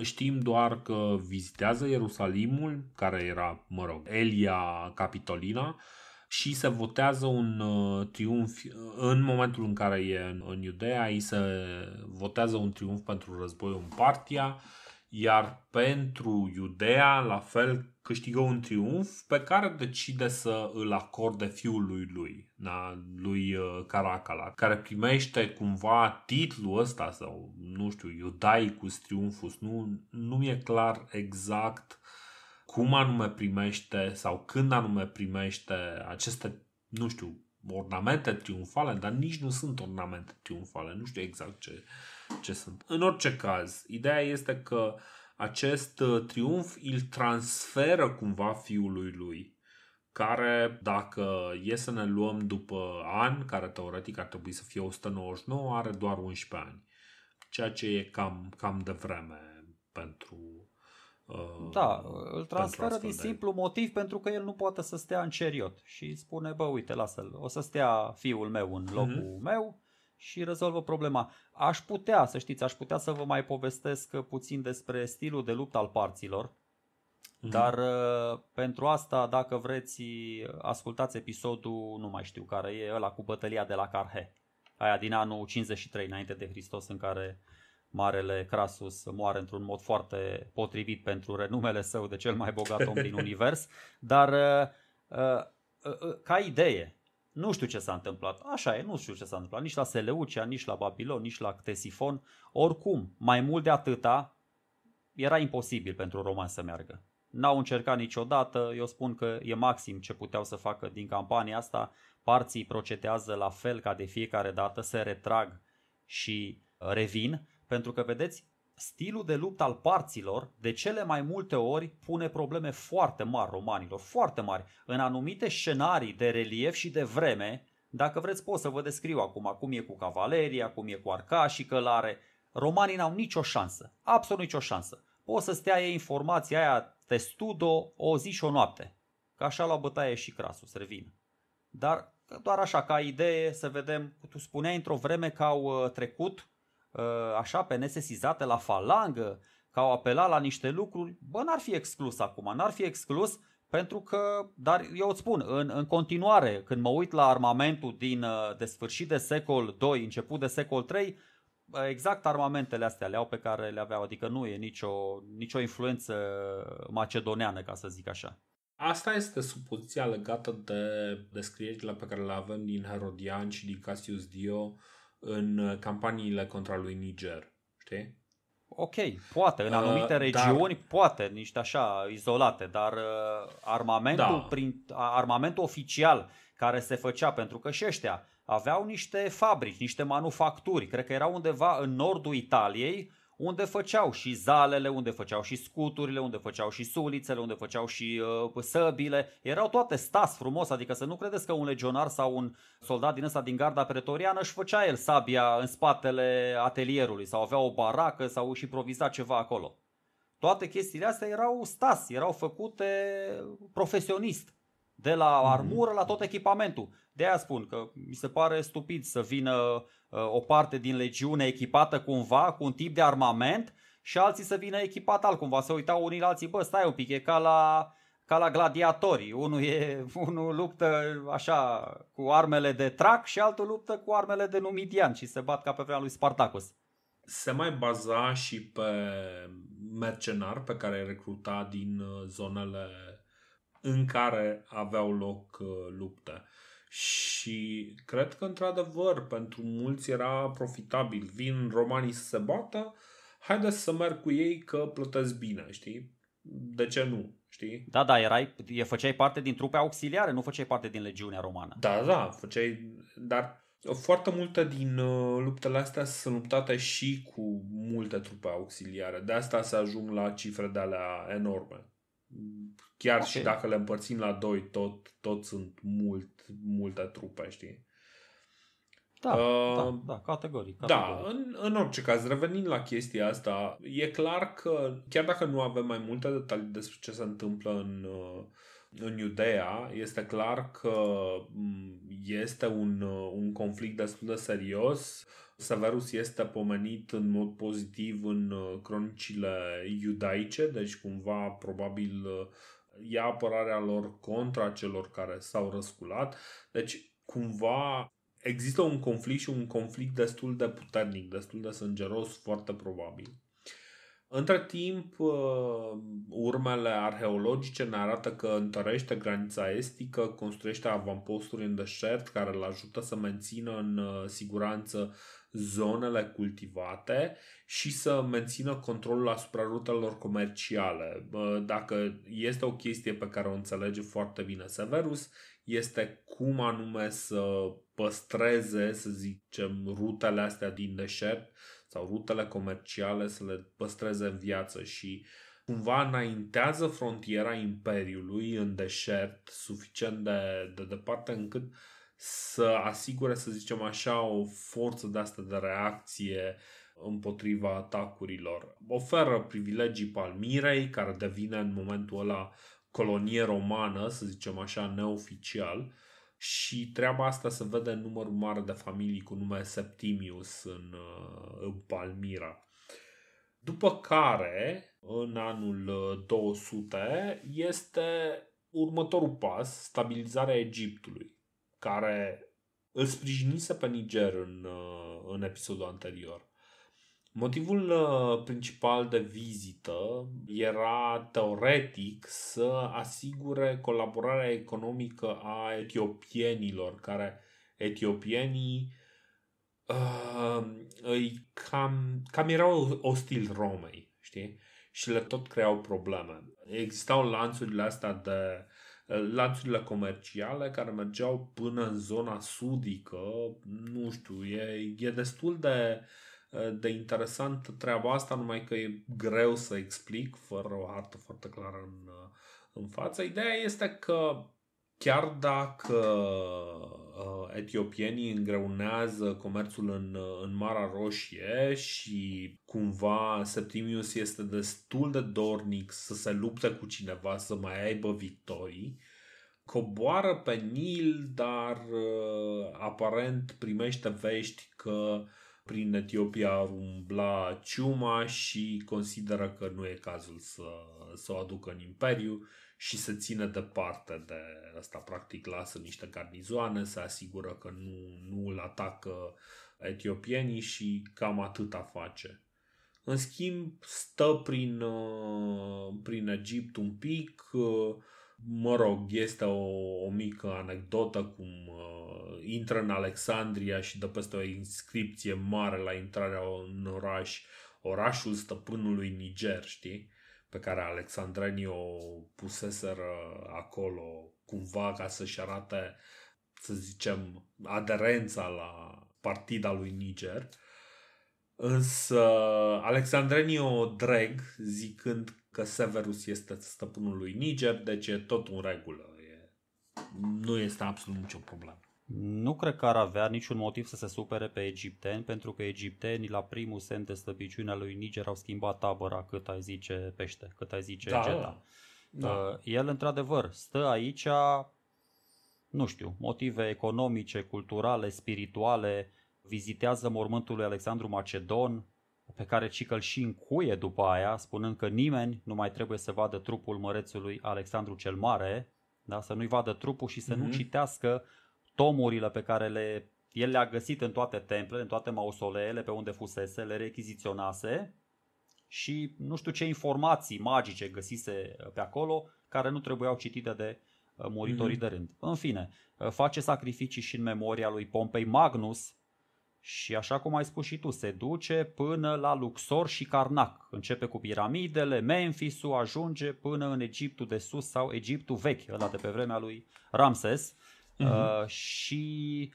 Știm doar că vizitează Ierusalimul, care era, mă rog, Elia Capitolina, și se votează un uh, triumf uh, în momentul în care e în, în Iudea, îi se votează un triumf pentru războiul în Partia, iar pentru Iudea, la fel, câștigă un triumf pe care decide să îl acorde fiului lui, na lui uh, Caracala, care primește cumva titlul ăsta sau, nu știu, Iudaicus Triumfus. Nu, nu mi-e clar exact cum anume primește sau când anume primește aceste, nu știu, ornamente triumfale, dar nici nu sunt ornamente triumfale, nu știu exact ce, uh, ce sunt. În orice caz, ideea este că acest uh, triumf îl transferă cumva fiului lui care, dacă e să ne luăm după an, care teoretic ar trebui să fie 199, are doar 11 ani. Ceea ce e cam, cam de vreme pentru... Uh, da, îl transferă din simplu de... motiv pentru că el nu poate să stea în ceriot și spune, bă, uite, lasă-l, o să stea fiul meu în locul mm-hmm. meu și rezolvă problema. Aș putea, să știți, aș putea să vă mai povestesc puțin despre stilul de luptă al parților, mm-hmm. dar uh, pentru asta, dacă vreți, ascultați episodul, nu mai știu care e, ăla cu bătălia de la Carhe, aia din anul 53 înainte de Hristos, în care Marele Crasus moare într-un mod foarte potrivit pentru renumele său de cel mai bogat om din univers, dar uh, uh, ca idee, nu știu ce s-a întâmplat. Așa e, nu știu ce s-a întâmplat. Nici la Seleucia, nici la Babilon, nici la Ctesifon. Oricum, mai mult de atâta, era imposibil pentru romani să meargă. N-au încercat niciodată, eu spun că e maxim ce puteau să facă din campania asta. Parții procetează la fel ca de fiecare dată, se retrag și revin, pentru că, vedeți, stilul de luptă al parților de cele mai multe ori pune probleme foarte mari romanilor, foarte mari. În anumite scenarii de relief și de vreme, dacă vreți pot să vă descriu acum cum e cu cavaleria, cum e cu arca și călare, romanii n-au nicio șansă, absolut nicio șansă. Poți să stea ei informația aia testudo o zi și o noapte. Ca așa la bătaie și crasul, să revină. Dar doar așa, ca idee, să vedem, tu spuneai într-o vreme că au uh, trecut Uh, așa pe nesesizate la falangă, că au apelat la niște lucruri, bă, n-ar fi exclus acum, n-ar fi exclus pentru că, dar eu îți spun, în, în continuare, când mă uit la armamentul din uh, de sfârșit de secol 2, început de secol 3, uh, exact armamentele astea le au pe care le aveau, adică nu e nicio, nicio influență macedoneană, ca să zic așa. Asta este supoziția legată de descrierile pe care le avem din Herodian și din Cassius Dio în uh, campaniile contra lui Niger, știi? Ok, poate, în uh, anumite uh, regiuni, dar... poate, niște așa izolate, dar uh, armamentul, da. prin, armamentul oficial care se făcea, pentru că și ăștia aveau niște fabrici, niște manufacturi, cred că erau undeva în nordul Italiei, unde făceau și zalele, unde făceau și scuturile, unde făceau și sulițele, unde făceau și uh, săbile. Erau toate stas frumos, adică să nu credeți că un legionar sau un soldat din ăsta din garda pretoriană își făcea el sabia în spatele atelierului sau avea o baracă sau își proviza ceva acolo. Toate chestiile astea erau stas, erau făcute profesionist de la mhm. armură la tot echipamentul. De aia spun că mi se pare stupid să vină uh, o parte din legiune echipată cumva cu un tip de armament și alții să vină echipat altcumva, să uitau unii la alții, bă, stai un pic, e ca la, ca la gladiatorii. Unul, e, unul luptă așa cu armele de trac și altul luptă cu armele de numidian și se bat ca pe vremea lui Spartacus. Se mai baza și pe mercenar pe care îi recruta din uh, zonele în care aveau loc uh, lupte. Și cred că, într-adevăr, pentru mulți era profitabil. Vin romanii să se bată, haideți să merg cu ei că plătesc bine, știi? De ce nu? Știi? Da, da, erai, e, făceai parte din trupe auxiliare, nu făceai parte din legiunea romană. Da, da, făceai, dar foarte multe din uh, luptele astea sunt luptate și cu multe trupe auxiliare. De asta se ajung la cifre de alea enorme. Chiar okay. și dacă le împărțim la doi, tot, tot sunt mult, multe trupe, știi? Da, uh, da, da, categoric. Da, categoric. Da, în, în orice caz, revenind la chestia asta, e clar că, chiar dacă nu avem mai multe detalii despre ce se întâmplă în, uh, în Iudea, este clar că mm, este un, uh, un conflict destul de serios. Severus este pomenit în mod pozitiv în uh, cronicile iudaice, deci cumva probabil ia apărarea lor contra celor care s-au răsculat. Deci, cumva, există un conflict și un conflict destul de puternic, destul de sângeros, foarte probabil. Între timp, uh, urmele arheologice ne arată că întărește granița estică, construiește avamposturi în deșert care îl ajută să mențină în uh, siguranță zonele cultivate și să mențină controlul asupra rutelor comerciale. Dacă este o chestie pe care o înțelege foarte bine Severus, este cum anume să păstreze, să zicem, rutele astea din deșert sau rutele comerciale, să le păstreze în viață și cumva înaintează frontiera Imperiului în deșert suficient de, de departe încât uh, să asigure, să zicem așa, o forță de asta de reacție împotriva atacurilor. Oferă privilegii Palmirei, care devine în momentul ăla colonie romană, să zicem așa, neoficial, și treaba asta se vede în numărul mare de familii cu nume Septimius în, uh, în Palmira. După care, în anul 200, uh, este următorul pas, stabilizarea Egiptului care îl sprijinise pe Niger în, uh, în episodul anterior. Motivul uh, principal de vizită era teoretic să asigure colaborarea economică a etiopienilor, care etiopienii uh, îi cam, cam erau ostil Romei, știi? Și le tot creau probleme. Existau lanțurile astea de Eh, lanțurile comerciale care mergeau până în zona sudică, nu știu, e, e destul de, eh, de interesantă treaba asta, numai că e greu să explic fără o hartă foarte clară în, eh, în față. Ideea este că chiar dacă Uh, etiopienii îngreunează comerțul în, uh, în Marea Roșie și cumva Septimius este destul de dornic să se lupte cu cineva, să mai aibă victorii. Coboară pe Nil, dar uh, aparent primește vești că prin Etiopia ar umbla ciuma și consideră că nu e cazul să, să o aducă în imperiu și se țină departe de ăsta. Practic lasă niște garnizoane, se asigură că nu, nu îl atacă etiopienii și cam atâta face. În schimb, stă prin, uh, prin Egipt un pic, uh, mă rog, este o, o mică anecdotă cum uh, intră în Alexandria și dă peste o inscripție mare la intrarea în oraș, orașul stăpânului Niger, știi? pe care Alexandreni o puseseră acolo cumva ca să-și arate, să zicem, aderența la partida lui Niger. Însă o dreg zicând că Severus este stăpânul lui Niger, deci e tot în regulă. E, nu este absolut nicio problemă. Nu cred că ar avea niciun motiv să se supere pe egipteni, pentru că egiptenii la primul semn de slăbiciunea lui Niger au schimbat tabăra cât ai zice pește, cât ai zice da, geta. Da. da. Uh, el într-adevăr stă aici, nu știu, motive economice, culturale, spirituale, vizitează mormântul lui Alexandru Macedon, pe care Cicăl și încuie după aia, spunând că nimeni nu mai trebuie să vadă trupul mărețului Alexandru cel Mare, da? să nu-i vadă trupul și să mm-hmm. nu mhm. citească tomurile pe care le, el le-a găsit în toate templele, în toate mausoleele pe unde fusese, le rechiziționase și nu știu ce informații magice găsise uh, pe acolo care nu trebuiau citite de uh, muritorii mm-hmm. de rând. În fine, uh, face sacrificii și în memoria lui Pompei Magnus și așa cum ai spus și tu, se duce până la Luxor și Karnak. Începe cu piramidele, Memphisul ajunge până în Egiptul de sus sau Egiptul vechi, ăla de pe vremea lui Ramses. Mhm. Uh, și,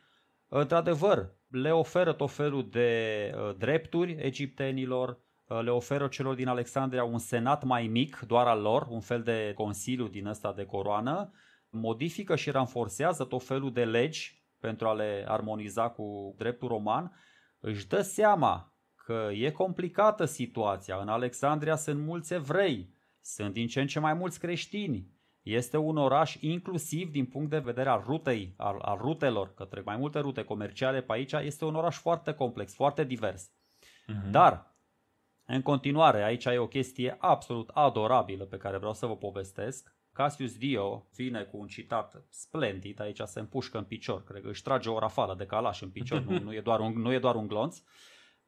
într-adevăr, le oferă tot felul de uh, drepturi egiptenilor, uh, le oferă celor din Alexandria un senat mai mic, doar al lor, un fel de consiliu din ăsta de coroană, modifică și ranforsează tot felul de legi pentru a le armoniza cu dreptul roman, își dă seama că e complicată situația. În Alexandria sunt mulți evrei, sunt din ce în ce mai mulți creștini, este un oraș inclusiv din punct de vedere al rutei, al, al rutelor, că trec mai multe rute comerciale pe aici, este un oraș foarte complex, foarte divers. Uh-huh. Dar, în continuare, aici e o chestie absolut adorabilă pe care vreau să vă povestesc. Cassius Dio vine cu un citat splendid, aici se împușcă în picior, cred că își trage o rafală de calaș în picior, nu, nu, e doar un, nu e doar un glonț.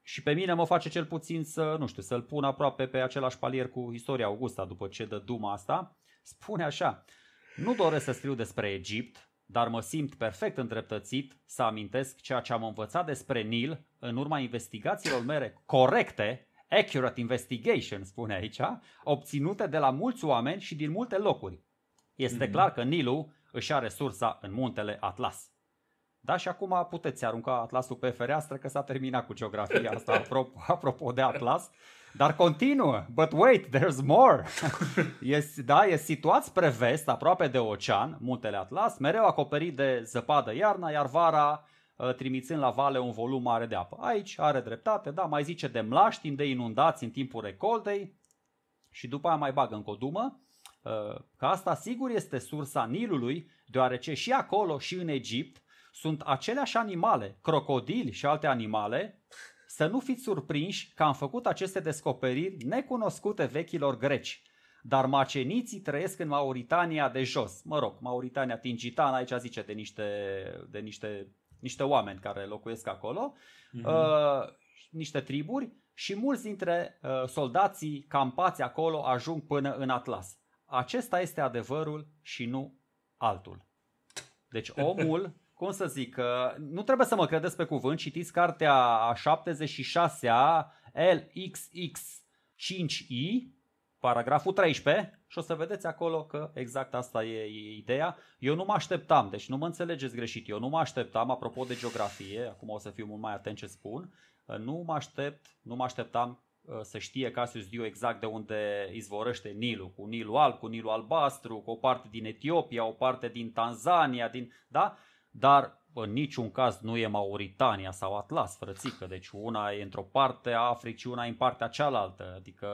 Și pe mine mă face cel puțin să, nu știu, să-l pun aproape pe același palier cu istoria Augusta după ce dă duma asta. Spune așa, nu doresc să scriu despre Egipt, dar mă simt perfect îndreptățit să amintesc ceea ce am învățat despre Nil în urma investigațiilor mele corecte, accurate investigation, spune aici, obținute de la mulți oameni și din multe locuri. Este mm-hmm. clar că Nilul își are sursa în muntele Atlas. Da, și acum puteți arunca atlasul pe fereastră că s-a terminat cu geografia asta apropo, apropo de atlas. Dar continuă. But wait, there's more. e, da, e situat spre vest, aproape de ocean, muntele Atlas, mereu acoperit de zăpadă iarna, iar vara uh, trimițând la vale un volum mare de apă. Aici are dreptate, da, mai zice de mlaștini, de inundații în timpul recoltei și după aia mai bagă încă o dumă, uh, că asta sigur este sursa Nilului, deoarece și acolo și în Egipt sunt aceleași animale, crocodili și alte animale, să nu fiți surprinși că am făcut aceste descoperiri necunoscute vechilor greci. Dar maceniții trăiesc în Mauritania de jos. Mă rog, Mauritania Tingitan, aici zice de niște, de niște, niște oameni care locuiesc acolo, mm-hmm. uh, niște triburi și mulți dintre uh, soldații campați acolo ajung până în Atlas. Acesta este adevărul și nu altul. Deci omul cum să zic, uh, nu trebuie să mă credeți pe cuvânt, citiți cartea a 76-a LXX5I, paragraful 13 și o să vedeți acolo că exact asta e, e ideea. Eu nu mă așteptam, deci nu mă înțelegeți greșit, eu nu mă așteptam, apropo de geografie, acum o să fiu mult mai atent ce spun, uh, nu mă aștept, nu mă așteptam uh, să știe Casius Dio exact de unde izvorăște Nilul, cu Nilul alb, cu Nilul albastru, cu o parte din Etiopia, o parte din Tanzania, din, da? dar în niciun caz nu e Mauritania sau Atlas, frățică, deci una e într-o parte a Africii, una e în partea cealaltă, adică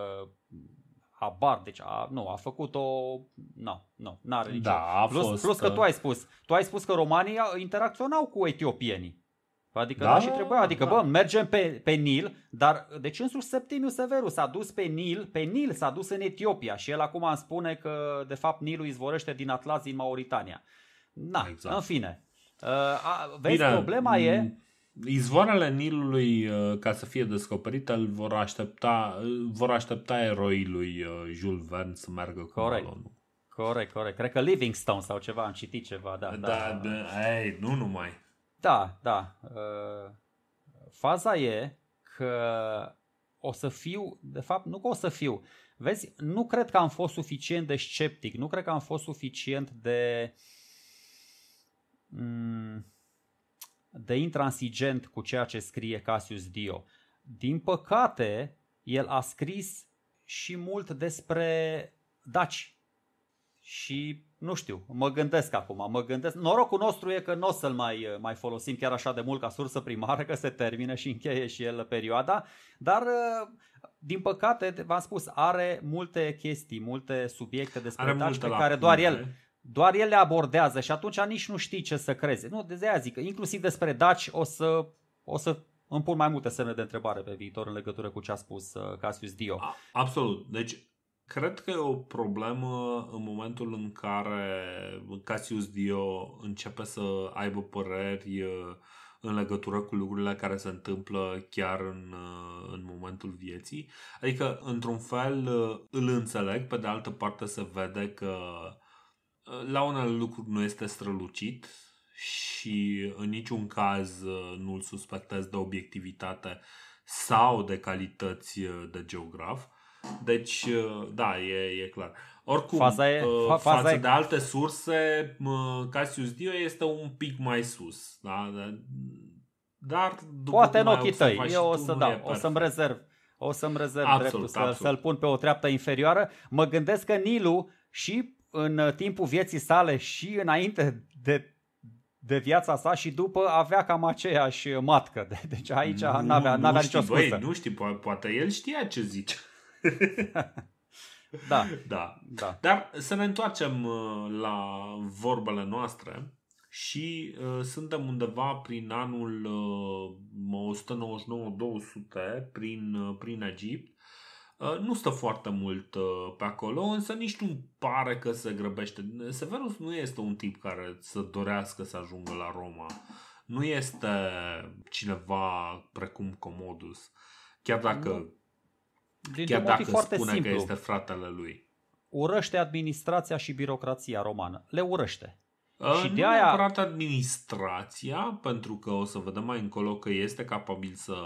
habar, deci a, nu, a făcut-o, nu, nu, n-are nicio. Da, a plus, fost, plus că tu ai spus, tu ai spus că România interacționau cu etiopienii. Adică da, da și trebuia, adică da. bă, mergem pe, pe Nil, dar deci însuși Septimiu Severus s-a dus pe Nil, pe Nil s-a dus în Etiopia și el acum îmi spune că de fapt Nilul izvorăște din Atlas din Mauritania. Na, exact. în fine, Uh, a, vezi, Bine, problema e... Mm, izvoarele Nilului, uh, ca să fie descoperite, îl vor aștepta, vor aștepta eroii lui uh, Jules Verne să meargă cu Corect. balonul. Corect, corect. Cred că Livingstone sau ceva, am citit ceva, da. Da, da, da ei, nu numai. Da, da. faza e că o să fiu, de fapt, nu că o să fiu. Vezi, nu cred că am fost suficient de sceptic, nu cred că am fost suficient de uh, Mm, de intransigent cu ceea ce scrie Cassius Dio. Din păcate, el a scris și mult despre daci. Și nu știu, mă gândesc acum, mă gândesc. Norocul nostru e că nu o să-l mai, eh, mai folosim chiar așa de mult ca sursă primară, că se termină și încheie și el perioada, dar eh, din păcate, v-am spus, are multe chestii, multe subiecte despre are daci pe care doar el, doar ele abordează și atunci nici nu știi ce să crezi. Nu, de aia zic, inclusiv despre Daci o să, o să îmi pun mai multe semne de întrebare pe viitor în legătură cu ce a spus uh, Cassius Dio. A, absolut. Deci, cred că e o problemă în momentul în care Cassius Dio începe să aibă păreri uh, în legătură cu lucrurile care se întâmplă chiar în, uh, în momentul vieții. Adică, într-un fel, îl înțeleg, pe de altă parte se vede că la unele lucruri nu este strălucit și în niciun caz uh, nu îl suspectez de obiectivitate sau de calități uh, de geograf. Deci, uh, da, e, e clar. Oricum, faza e, fa- faza față e... de alte surse, Cassius Dio este un pic mai sus. Da? Dar, după Poate în ochii tăi. Eu o să, da, o să-mi rezerv. O să-mi rezerv absolut, dreptul absolut. Să, l pun pe o treaptă inferioară. Mă gândesc că Nilu și în uh, timpul vieții sale și înainte de, de viața sa și după avea cam aceeași uh, matcă. Deci aici nu, n-avea, nu n-avea știi, nicio scuză. Băi, nu știu, po- poate el știa ce zice. da. da. da. Dar să ne întoarcem uh, la vorbele noastre și uh, suntem undeva prin anul uh, 199-200 prin, uh, prin Egipt Uh, nu stă foarte mult uh, pe acolo, însă nici nu pare că se grăbește. Severus nu este un tip care să dorească să ajungă la Roma. Nu este cineva precum Comodus. Chiar dacă, Din chiar dacă foarte spune simplu. că este fratele lui. Urăște administrația și birocrația romană. Le urăște. Uh, și nu de aia... neapărat administrația, pentru că o să vedem mai încolo că este capabil să,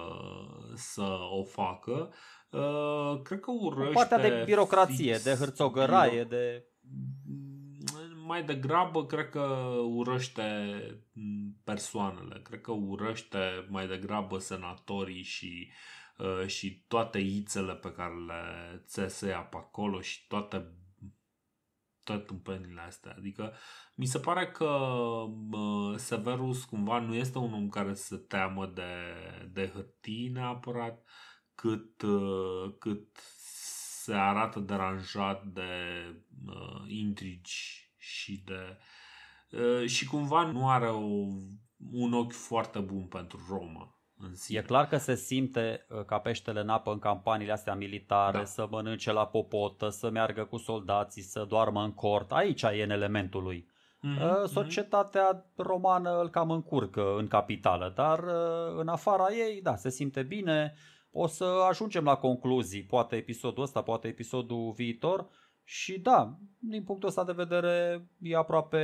să o facă, Uh, cred că urăște... Partea de birocrație, fix, de hârțogăraie, de... Mai degrabă, cred că urăște persoanele. Cred că urăște mai degrabă senatorii și uh, și toate ițele pe care le țese pe acolo și toate toate tâmpenile astea. Adică mi se pare că uh, Severus cumva nu este un om care se teamă de, de hârtii neapărat, uh, cât, uh, cât se arată deranjat de uh, intrigi și de uh, și cumva nu are o, un ochi foarte bun pentru Roma. În sine. E clar că se simte uh, ca peștele în apă în campaniile astea militare, da. să mănânce la popotă, să meargă cu soldații, să doarmă în cort. Aici e în elementul lui. Mm-hmm. Societatea romană îl cam încurcă în capitală, dar în afara ei, da, se simte bine, o să ajungem la concluzii, poate episodul ăsta, poate episodul viitor și da, din punctul ăsta de vedere e aproape,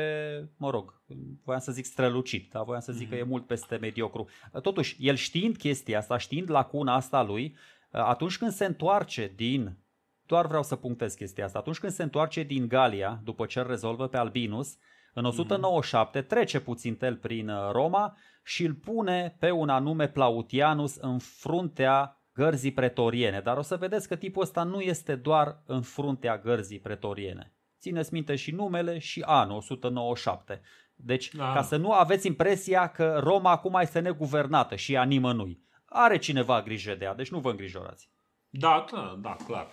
mă rog, voiam să zic strălucit, dar voiam să zic mm-hmm. că mhm. e mult peste mediocru. Totuși, el știind chestia asta, știind lacuna asta lui, atunci când se întoarce din doar vreau să punctez chestia asta. Atunci când se întoarce din Galia, după ce îl rezolvă pe Albinus, în 197 mhm. trece puțin el prin uh, Roma și îl pune pe un anume Plautianus în fruntea gărzii pretoriene, dar o să vedeți că tipul ăsta nu este doar în fruntea gărzii pretoriene. Țineți minte și numele și anul 197. Deci, da. ca să nu aveți impresia că Roma acum este neguvernată și a nimănui. Are cineva grijă de ea, deci nu vă îngrijorați. Da, da, da clar.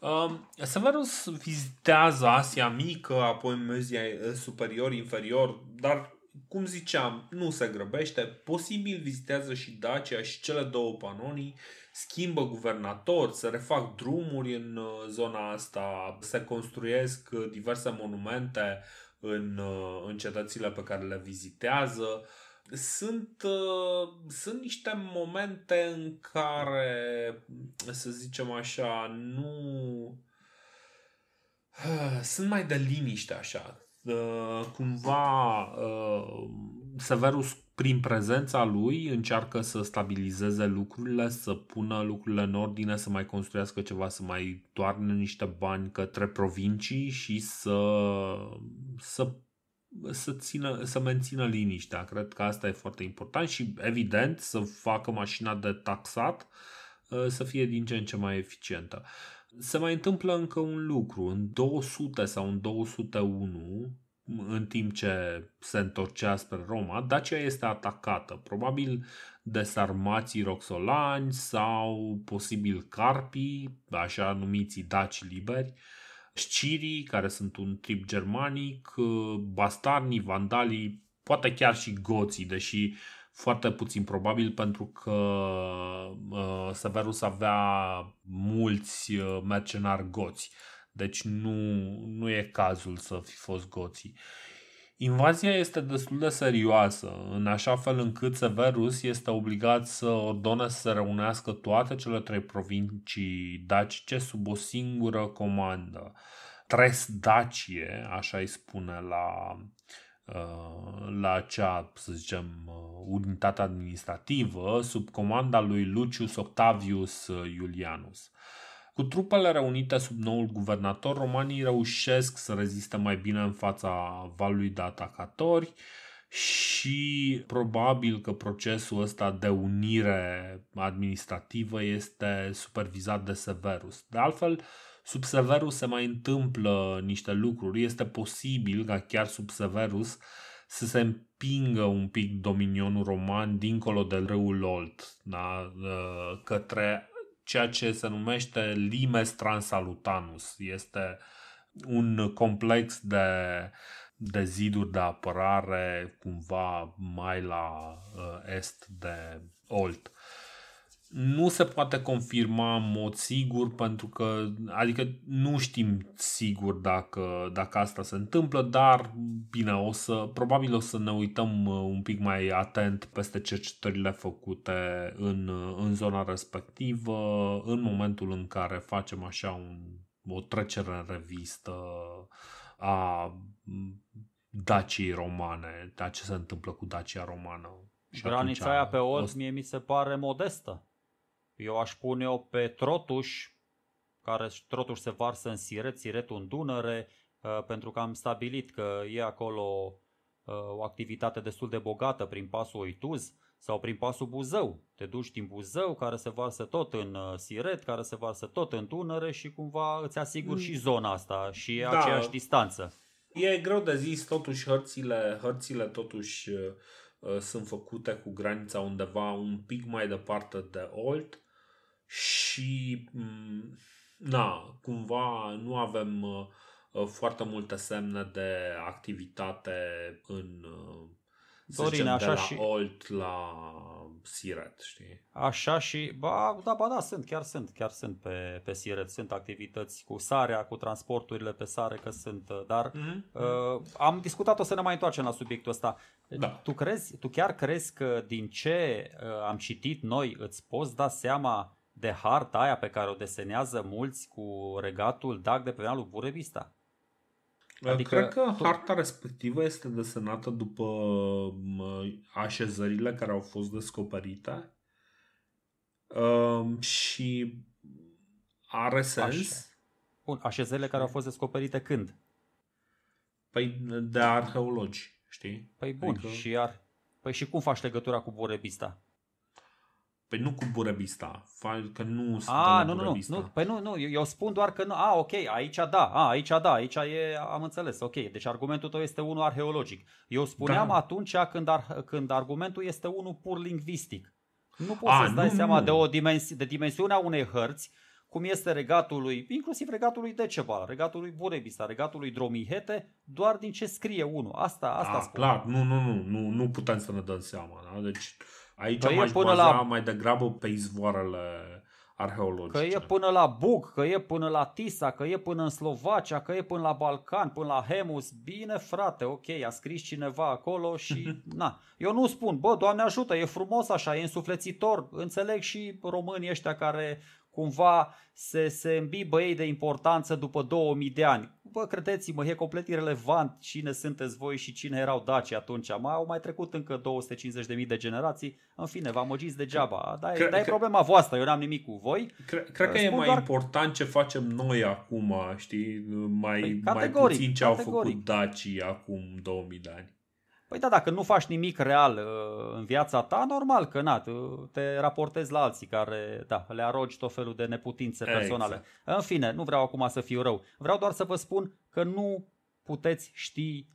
Uh, Severus vizitează Asia Mică, apoi Mezia eh, Superior, Inferior, dar, cum ziceam, nu se grăbește. Posibil vizitează și Dacia și cele două panonii schimbă guvernator, se refac drumuri în uh, zona asta, se construiesc uh, diverse monumente în, uh, în cetățile pe care le vizitează. Sunt, sunt niște momente în care, să zicem așa, nu. Sunt mai de liniște, așa. Cumva, Severus prin prezența lui încearcă să stabilizeze lucrurile, să pună lucrurile în ordine, să mai construiască ceva, să mai toarne niște bani către provincii și să, să, să, țină, să mențină liniștea. Cred că asta e foarte important și, evident, să facă mașina de taxat uh, să fie din ce în ce mai eficientă. Se mai întâmplă încă un lucru. În 200 sau în 201 în timp ce se întorcea spre Roma, Dacia este atacată, probabil de sarmații roxolani sau posibil carpii, așa numiți daci liberi, scirii, care sunt un trip germanic, bastarnii, vandalii, poate chiar și goții, deși foarte puțin probabil pentru că uh, Severus avea mulți uh, mercenari goți deci nu, nu e cazul să fi fost goții. Invazia este destul de serioasă, în așa fel încât Severus este obligat să ordone să se reunească toate cele trei provincii dacice sub o singură comandă. Tres Dacie, așa îi spune la, la acea, să zicem, unitate administrativă, sub comanda lui Lucius Octavius Iulianus. Cu trupele reunite sub noul guvernator, romanii reușesc să reziste mai bine în fața valului de atacatori și probabil că procesul ăsta de unire administrativă este supervizat de Severus. De altfel, sub Severus se mai întâmplă niște lucruri. Este posibil ca chiar sub Severus să se împingă un pic dominionul roman dincolo de râul Olt, da? Ă, către ceea ce se numește Limes Transalutanus. Este un complex de, de ziduri de apărare cumva mai la uh, est de Olt nu se poate confirma în mod sigur pentru că, adică nu știm sigur dacă, dacă asta se întâmplă, dar bine, o să, probabil o să ne uităm uh, un pic mai atent peste cercetările făcute în, uh, în zona respectivă în momentul în care facem așa un, o trecere în revistă a mm, Dacii romane, a ce se întâmplă cu Dacia romană. Granița aia pe Olt mie mi se pare modestă. Eu aș pune-o pe Trotuș, care Trotuș se varsă în Siret, Siretul în Dunăre, uh, pentru că am stabilit că e acolo uh, o activitate destul de bogată prin pasul Oituz sau prin pasul Buzău. Te duci din Buzău, care se varsă tot în uh, Siret, care se varsă tot în Dunăre și cumva îți asiguri și mm. zona asta și da. aceeași distanță. E greu de zis, totuși hărțile, hărțile totuși uh, sunt făcute cu granița undeva un pic mai departe de Olt și mm, na, cumva nu avem uh, uh, foarte multe semne de activitate în Dorine, uh, zicem, așa de la și... Alt la Siret, știi? Așa și, ba, da, ba, da, sunt, chiar sunt, chiar sunt pe, pe Siret, sunt activități cu sarea, cu transporturile pe sare, că sunt, dar mm-hmm. uh, mhm. am discutat, o să ne mai întoarcem la subiectul ăsta. Da. Tu crezi, tu chiar crezi că din ce uh, am citit noi îți poți da seama de harta aia pe care o desenează mulți cu regatul Dac de pe vremea lui Burebista. Adică Cred că tot... harta respectivă este desenată după așezările care au fost descoperite um, și are sens. Așa. Bun, așezările care au fost descoperite când? Păi de arheologi, știi? Păi bun, adică... și ar... păi și cum faci legătura cu Burebista? Păi nu cu burăbista, că nu sunt ah, A, nu, nu, nu, nu, păi nu, nu, eu, eu spun doar că nu, a, ah, ok, aici da, a, ah, aici da, aici e, am înțeles, ok, deci argumentul tău este unul arheologic. Eu spuneam da. atunci când, ar, când argumentul este unul pur lingvistic. Nu poți a, să-ți dai nu, seama nu. De, o dimensi- de dimensiunea unei hărți, cum este regatului, inclusiv regatului Decebal, regatului Burebista, regatului Dromihete, doar din ce scrie unul. Asta, asta a, spune. clar, nu, nu, nu, nu, nu putem să ne dăm seama, da? deci... Aici mai până baza la... mai degrabă pe izvoarele arheologice. Că e până la Buc, că e până la Tisa, că e până în Slovacia, că e până la Balcan, până la Hemus. Bine, frate, ok, a scris cineva acolo și na. Eu nu spun, bă, Doamne ajută, e frumos așa, e însuflețitor. Înțeleg și românii ăștia care cumva se, se îmbibă ei de importanță după 2000 de ani bă, credeți-mă, e complet irrelevant cine sunteți voi și cine erau daci atunci. Mai au mai trecut încă 250.000 de generații. În fine, v-am ogiți degeaba. Dar e, e problema voastră, eu n-am nimic cu voi. Cred, cred că e mai doar... important ce facem noi acum, știi? Mai, păi, mai puțin ce categoric. au făcut dacii acum 2000 de ani. Păi da, dacă nu faci nimic real uh, în viața ta, normal că na, te raportezi la alții care da, le arogi tot felul de neputințe exact. personale. Exact. În fine, nu vreau acum să fiu rău. Vreau doar să vă spun că nu puteți ști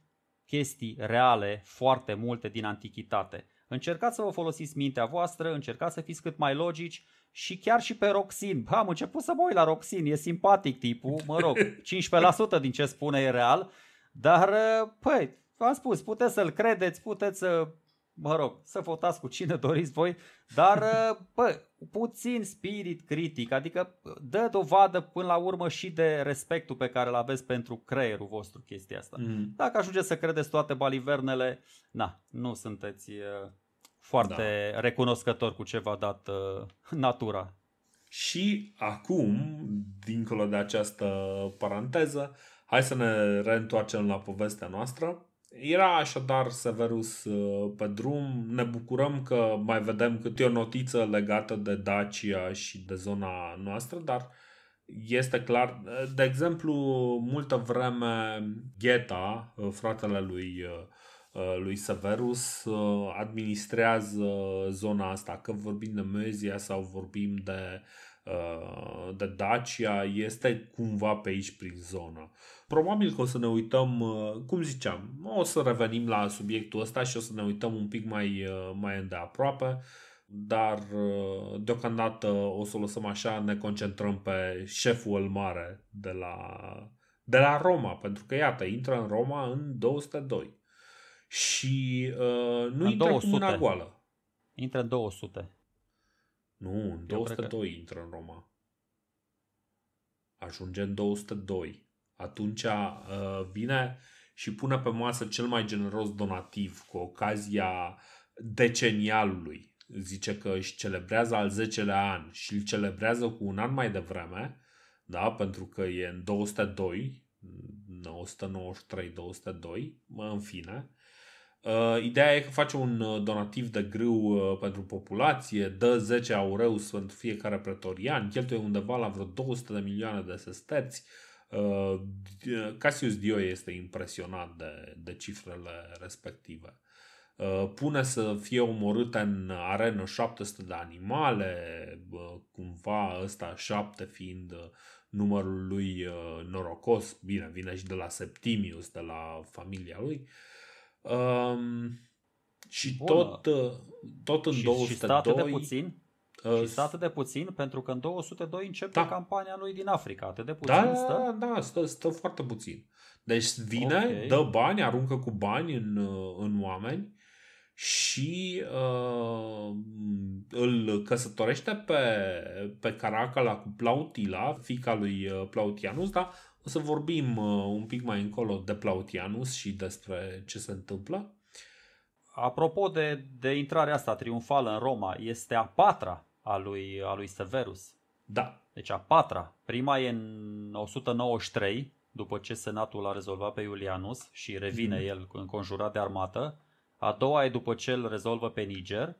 chestii reale foarte multe din antichitate. Încercați să vă folosiți mintea voastră, încercați să fiți cât mai logici și chiar și pe Roxin. Am început să mă uit la Roxin, e simpatic tipul, mă rog, 15% din ce spune e real, dar, uh, păi, V-am spus, puteți să-l credeți, puteți să, mă rog, să votați cu cine doriți voi, dar, uh, bă, puțin spirit critic, adică uh, dă dovadă până la urmă și de respectul pe care îl aveți pentru creierul vostru chestia asta. Mm. Dacă ajungeți să credeți toate balivernele, na, nu sunteți uh, foarte da. recunoscători cu ce v-a dat natura. Și acum, dincolo de această paranteză, hai să ne reîntoarcem la povestea noastră. Era așadar Severus uh, pe drum. Ne bucurăm că mai vedem câte o notiță legată de Dacia și de zona noastră, dar este clar, uh, de exemplu, multă vreme Gheta, uh, fratele lui Uh, lui Severus uh, administrează zona asta, că vorbim de Mezia sau vorbim de, uh, de Dacia, este cumva pe aici prin zonă. Probabil că o să ne uităm, cum ziceam, o să revenim la subiectul ăsta și o să ne uităm un pic mai, mai îndeaproape, dar deocamdată o să o lăsăm așa, ne concentrăm pe șeful mare de la, de la Roma, pentru că iată, intră în Roma în 202 și uh, nu în intră 200. cu mâna goală. Intră în 200. Nu, în 202 că... intră în Roma. Ajunge în 202. Atunci uh, vine și pune pe masă cel mai generos donativ cu ocazia decenialului. Zice că își celebrează al 10-lea an și îl celebrează cu un an mai devreme, da, pentru că e în 202, 993-202, în fine, Uh, ideea e că face un uh, donativ de grâu uh, pentru populație, dă 10 aureus pentru fiecare pretorian, cheltuie undeva la vreo 200 de milioane de sesterți. Uh, uh, Cassius Dio este impresionat de, de cifrele respective. Uh, pune să fie omorâte în arenă 700 de animale, cumva ăsta 7 fiind numărul lui norocos, bine, vine și de la Septimius, de la familia lui. Uh, Um, și Bună. tot, uh, tot în și, 202... Și de puțin? Uh, și atât de puțin pentru că în 202 începe da. campania lui din Africa. Atât de puțin da, stă? Da, stă, stă foarte puțin. Deci vine, okay. dă bani, aruncă cu bani în, uh, în oameni și uh, îl căsătorește pe, pe Caracala cu Plautila, fica lui uh, Plautianus, dar să vorbim uh, un pic mai încolo de Plautianus și despre ce se întâmplă. Apropo de, de intrarea asta triumfală în Roma, este a patra a lui, a lui Severus. Da. Deci a patra. Prima e în 193, după ce senatul a rezolvat pe Iulianus și revine mm. el înconjurat de armată. A doua e după ce îl rezolvă pe Niger.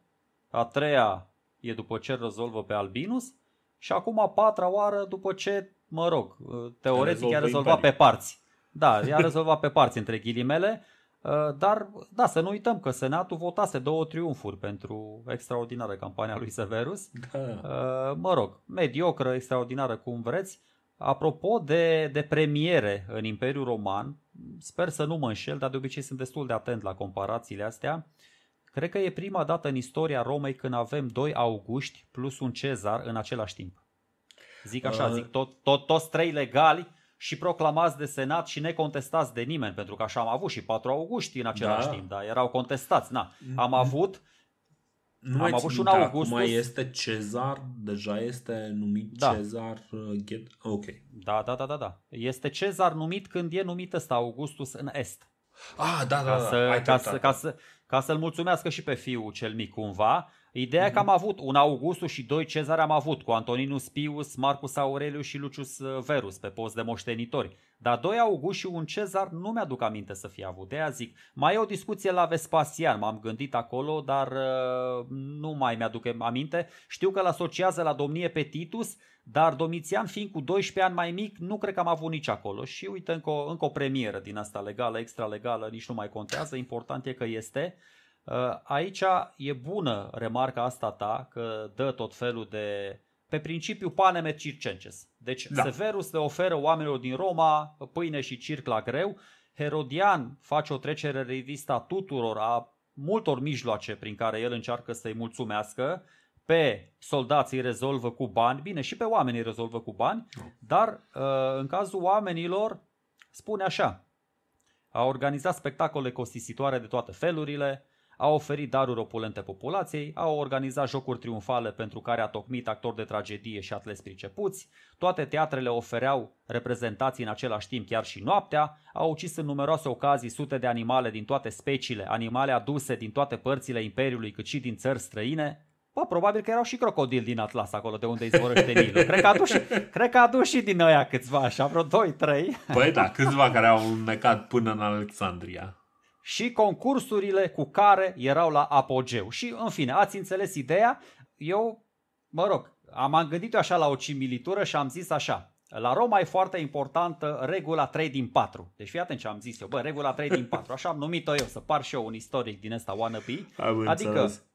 A treia e după ce îl rezolvă pe Albinus. Și acum a patra oară după ce mă rog, ă, teoretic i-a rezolvat pe parți. Da, i-a rezolvat pe parți, între ghilimele, ă, dar, da, să nu uităm că Senatul votase două triumfuri pentru extraordinară campania lui Severus. Da. Ă, mă rog, mediocră, extraordinară, cum vreți. Apropo de, de premiere în Imperiul Roman, sper să nu mă înșel, dar de obicei sunt destul de atent la comparațiile astea. Cred că e prima dată în istoria Romei când avem doi augusti plus un cezar în același timp. Zic așa, uh, zic tot, tot, toți trei legali și proclamați de Senat și necontestați de nimeni, pentru că așa am avut și 4 august în același da. timp, dar erau contestați. Na. Am avut nu am avut și un august. mai este Cezar, deja este numit da. Cezar uh, Ok. Da, da, da, da, da. Este Cezar numit când e numit ăsta Augustus în Est. Ah, da, da, ca da. da. Să, ca, să, ca, să, ca să-l mulțumească și pe fiul cel mic cumva. Ideea mm-hmm. că am mhm. avut un Augustus și doi Cezare am avut, cu Antoninus Pius, Marcus Aurelius și Lucius uh, Verus pe post de moștenitori. Dar doi August și un Cezar nu mi-aduc aminte să fie avut. De zic, mai e o discuție la Vespasian, m-am gândit acolo, dar uh, nu mai mi-aduc aminte. Știu că îl asociază la domnie pe Titus, dar Domitian fiind cu 12 ani mai mic, nu cred că am avut nici acolo. Și uite, încă o, încă o premieră din asta legală, extra legală, nici nu mai contează, important e că este. Ă, aici e bună remarca asta ta, că dă tot felul de pe principiu panemet circences. Deci da. Severus le oferă oamenilor din Roma pâine și circ la greu, Herodian face o trecere revista tuturor a multor mijloace prin care el încearcă să-i mulțumească, pe soldați îi rezolvă cu bani, bine, și pe oameni îi rezolvă cu bani, oh. dar ă, în cazul oamenilor spune așa, a organizat spectacole costisitoare de toate felurile, a oferit daruri opulente populației, a organizat jocuri triumfale pentru care a tocmit actori de tragedie și atleți pricepuți, toate teatrele ofereau reprezentații în același timp chiar și noaptea, a ucis în numeroase ocazii sute de animale din toate speciile, animale aduse din toate părțile Imperiului cât și din țări străine, Bă, probabil că erau și crocodili din Atlas acolo de unde izvorăște Nilul. Cred că a dus și, cred că a și din aia câțiva, așa, vreo 2-3. Păi da, câțiva care au necat până în Alexandria și concursurile cu care erau la apogeu. Și, în fine, ați înțeles ideea? Eu, mă rog, am gândit așa la o cimilitură și am zis așa. La Roma e foarte importantă regula 3 din 4. Deci fii atent ce am zis eu. Bă, regula 3 din 4. Așa am numit-o eu, să par și eu un istoric din ăsta wannabe. Am adică, înțeles.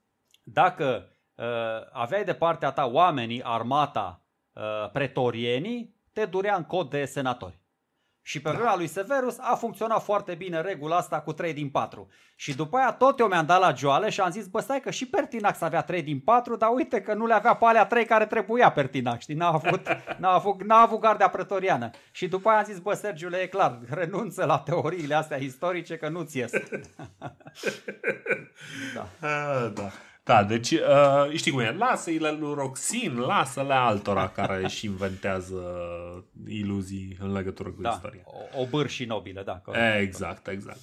dacă uh, aveai de partea ta oamenii, armata, uh, pretorienii, te durea în cod de senatori. Și pe da. vremea lui Severus a funcționat foarte bine regula asta cu 3 din 4. Și după aia tot eu mi-am dat la joale și am zis, bă, stai că și Pertinax avea 3 din 4, dar uite că nu le avea pe alea 3 care trebuia Pertinax, știi, n-a avut, n-a avut, n-a avut gardea pretoriană. Și după aia am zis, bă, Sergiule, e clar, renunță la teoriile astea istorice că nu-ți ies. da. A, ah, da. Da, deci uh, știi cum e, lasă-i lui Roxin, lasă-le altora care își inventează iluzii în legătură cu da, istoria. O, o bârși nobilă, da. exact, exact.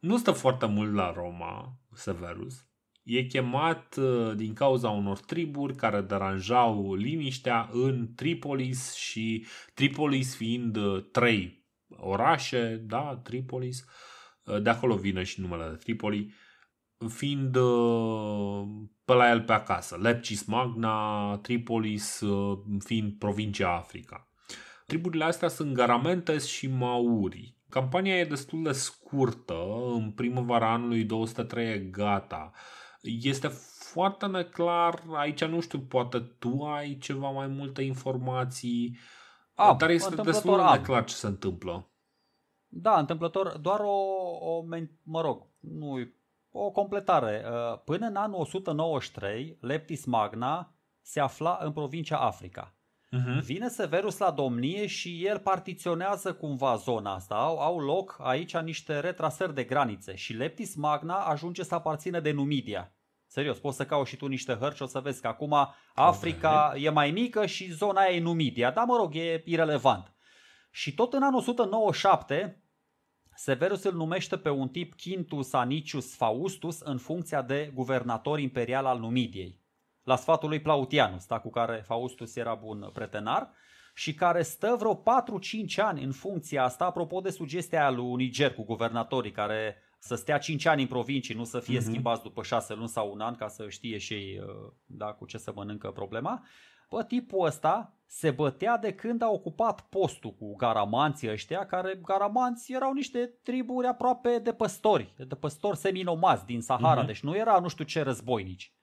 Nu stă foarte mult la Roma, Severus. E chemat uh, din cauza unor triburi care deranjau liniștea în Tripolis și Tripolis fiind uh, trei orașe, da, Tripolis, uh, de acolo vine și numele de Tripoli fiind uh, pe la el pe acasă, Lepcis Magna, Tripolis uh, fiind provincia Africa. Triburile astea sunt Garamentes și Mauri. Campania e destul de scurtă, în primăvara anului 203 e gata. Este foarte neclar, aici nu știu, poate tu ai ceva mai multe informații, A, dar este destul de neclar ce se întâmplă. Da, întâmplător, doar o, o mă rog, nu o completare. Uh, până în anul 193, Leptis Magna se afla în provincia Africa. Uh-huh. Vine Severus la domnie și el partiționează cumva zona asta. Au, au loc aici niște retrasări de granițe și Leptis Magna ajunge să aparțină de Numidia. Serios, poți să cauți și tu niște hărți, o să vezi că acum Africa okay. e mai mică și zona aia e Numidia, dar mă rog, e irelevant. Și tot în anul 197, Severus îl numește pe un tip Quintus Anicius Faustus în funcția de guvernator imperial al Numidiei, la sfatul lui Plautianus, da, cu care Faustus era bun pretenar, și care stă vreo 4-5 ani în funcția asta, apropo de sugestia lui Niger cu guvernatorii care să stea 5 ani în provincii, nu să fie uh-huh. schimbați după 6 luni sau un an ca să știe și ei uh, da, cu ce să mănâncă problema. Bă, tipul ăsta se bătea de când a ocupat postul cu garamanții ăștia, care garamanți erau niște triburi aproape de păstori, de păstori seminomazi din Sahara, uh-huh. deci nu era nu știu ce războinici.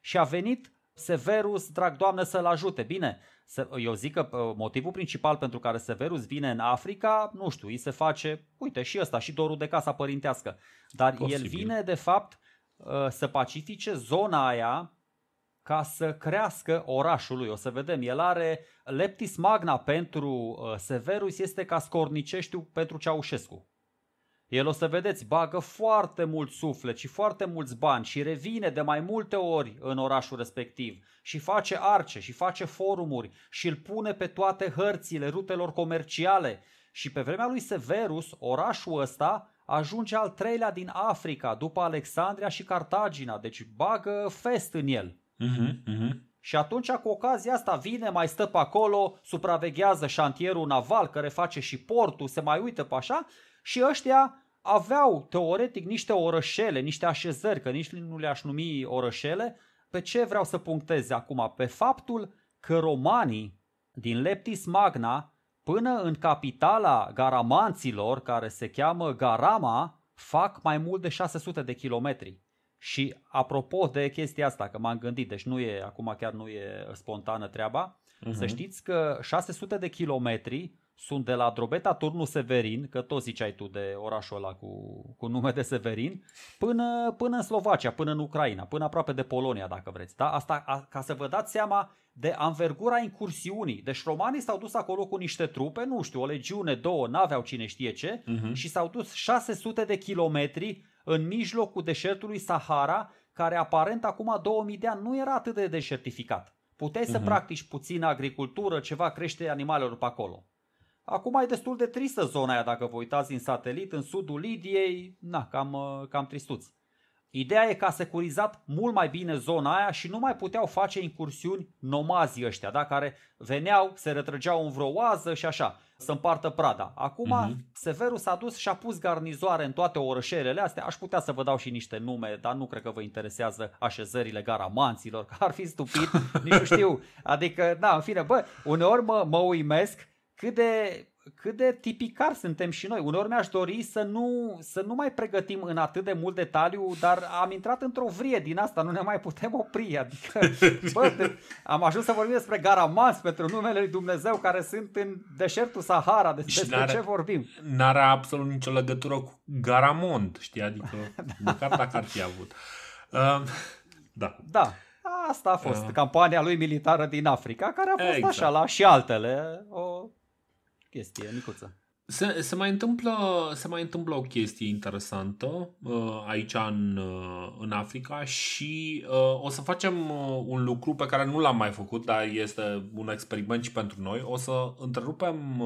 Și a venit Severus, drag doamne, să-l ajute. Bine, eu zic că uh, motivul principal pentru care Severus vine în Africa, nu știu, îi se face, uite, și ăsta, și dorul de casa părintească. Dar Posibil. el vine, de fapt, uh, să pacifice zona aia ca să crească orașului. O să vedem, el are leptis magna pentru uh, Severus, este ca scorniceștiu pentru Ceaușescu. El o să vedeți, bagă foarte mult suflet și foarte mulți bani și revine de mai multe ori în orașul respectiv și face arce și face forumuri și îl pune pe toate hărțile rutelor comerciale și pe vremea lui Severus, orașul ăsta ajunge al treilea din Africa după Alexandria și Cartagina, deci bagă fest în el. Uh-huh, uh-huh. Și atunci, cu ocazia asta, vine, mai stă pe acolo, supraveghează șantierul naval care face și portul, se mai uită pe așa și ăștia aveau teoretic niște orășele, niște așezări, că nici nu le-aș numi orășele. Pe ce vreau să punctez acum? Pe faptul că romanii din Leptis Magna până în capitala garamanților, care se cheamă Garama, fac mai mult de 600 de kilometri. Și apropo de chestia asta, că m-am gândit, deci nu e, acum chiar nu e spontană treaba, uh-huh. să mhm. știți că 600 de kilometri sunt de la Drobeta, turnul Severin, că tot ziceai tu de orașul ăla cu, cu nume de Severin, până, până în Slovacia, până în Ucraina, până aproape de Polonia, dacă vreți. Da? Asta a, ca să vă dați seama de anvergura incursiunii. Deci romanii s-au dus acolo cu niște trupe, nu știu, o legiune, două, n-aveau cine știe ce, uh-huh. și s-au dus 600 de kilometri în mijlocul deșertului Sahara, care aparent acum 2000 de ani nu era atât de deșertificat. Puteai uh-huh. să mhm. practici puțină agricultură, ceva crește animalelor pe acolo. Acum e destul de tristă zona aia dacă vă uitați din satelit, în sudul Lidiei, na, cam, uh, cam tristuți. Ideea e că a securizat mult mai bine zona aia și nu mai puteau face incursiuni nomazi ăștia, da? care veneau, se retrăgeau în vreo oază și așa, să împartă prada. Acum uh-huh. Severus s-a dus și a pus garnizoare în toate orășelele astea. Aș putea să vă dau și niște nume, dar nu cred că vă interesează așezările garamanților, că ar fi stupid, nici nu știu. Adică, da, în fine, bă, uneori mă, mă uimesc cât de, cât de tipicar suntem și noi. Uneori mi-aș dori să nu, să nu mai pregătim în atât de mult detaliu, dar am intrat într-o vrie din asta, nu ne mai putem opri. Adică, bă, de, am ajuns să vorbim despre Garamans pentru numele lui Dumnezeu care sunt în deșertul Sahara, de, despre ce vorbim. N-are absolut nicio legătură cu Garamond, știi, adică da. măcar dacă ar fi avut. Uh, da. Da. Asta a fost uh. campania lui militară din Africa, care a fost exact. așa la și altele, o chestie micuță. Se, se, mai întâmplă, se mai întâmplă o chestie interesantă uh, aici în, uh, în Africa și uh, o să facem un lucru pe care nu l-am mai făcut, dar este un experiment și pentru noi. O să întrerupem,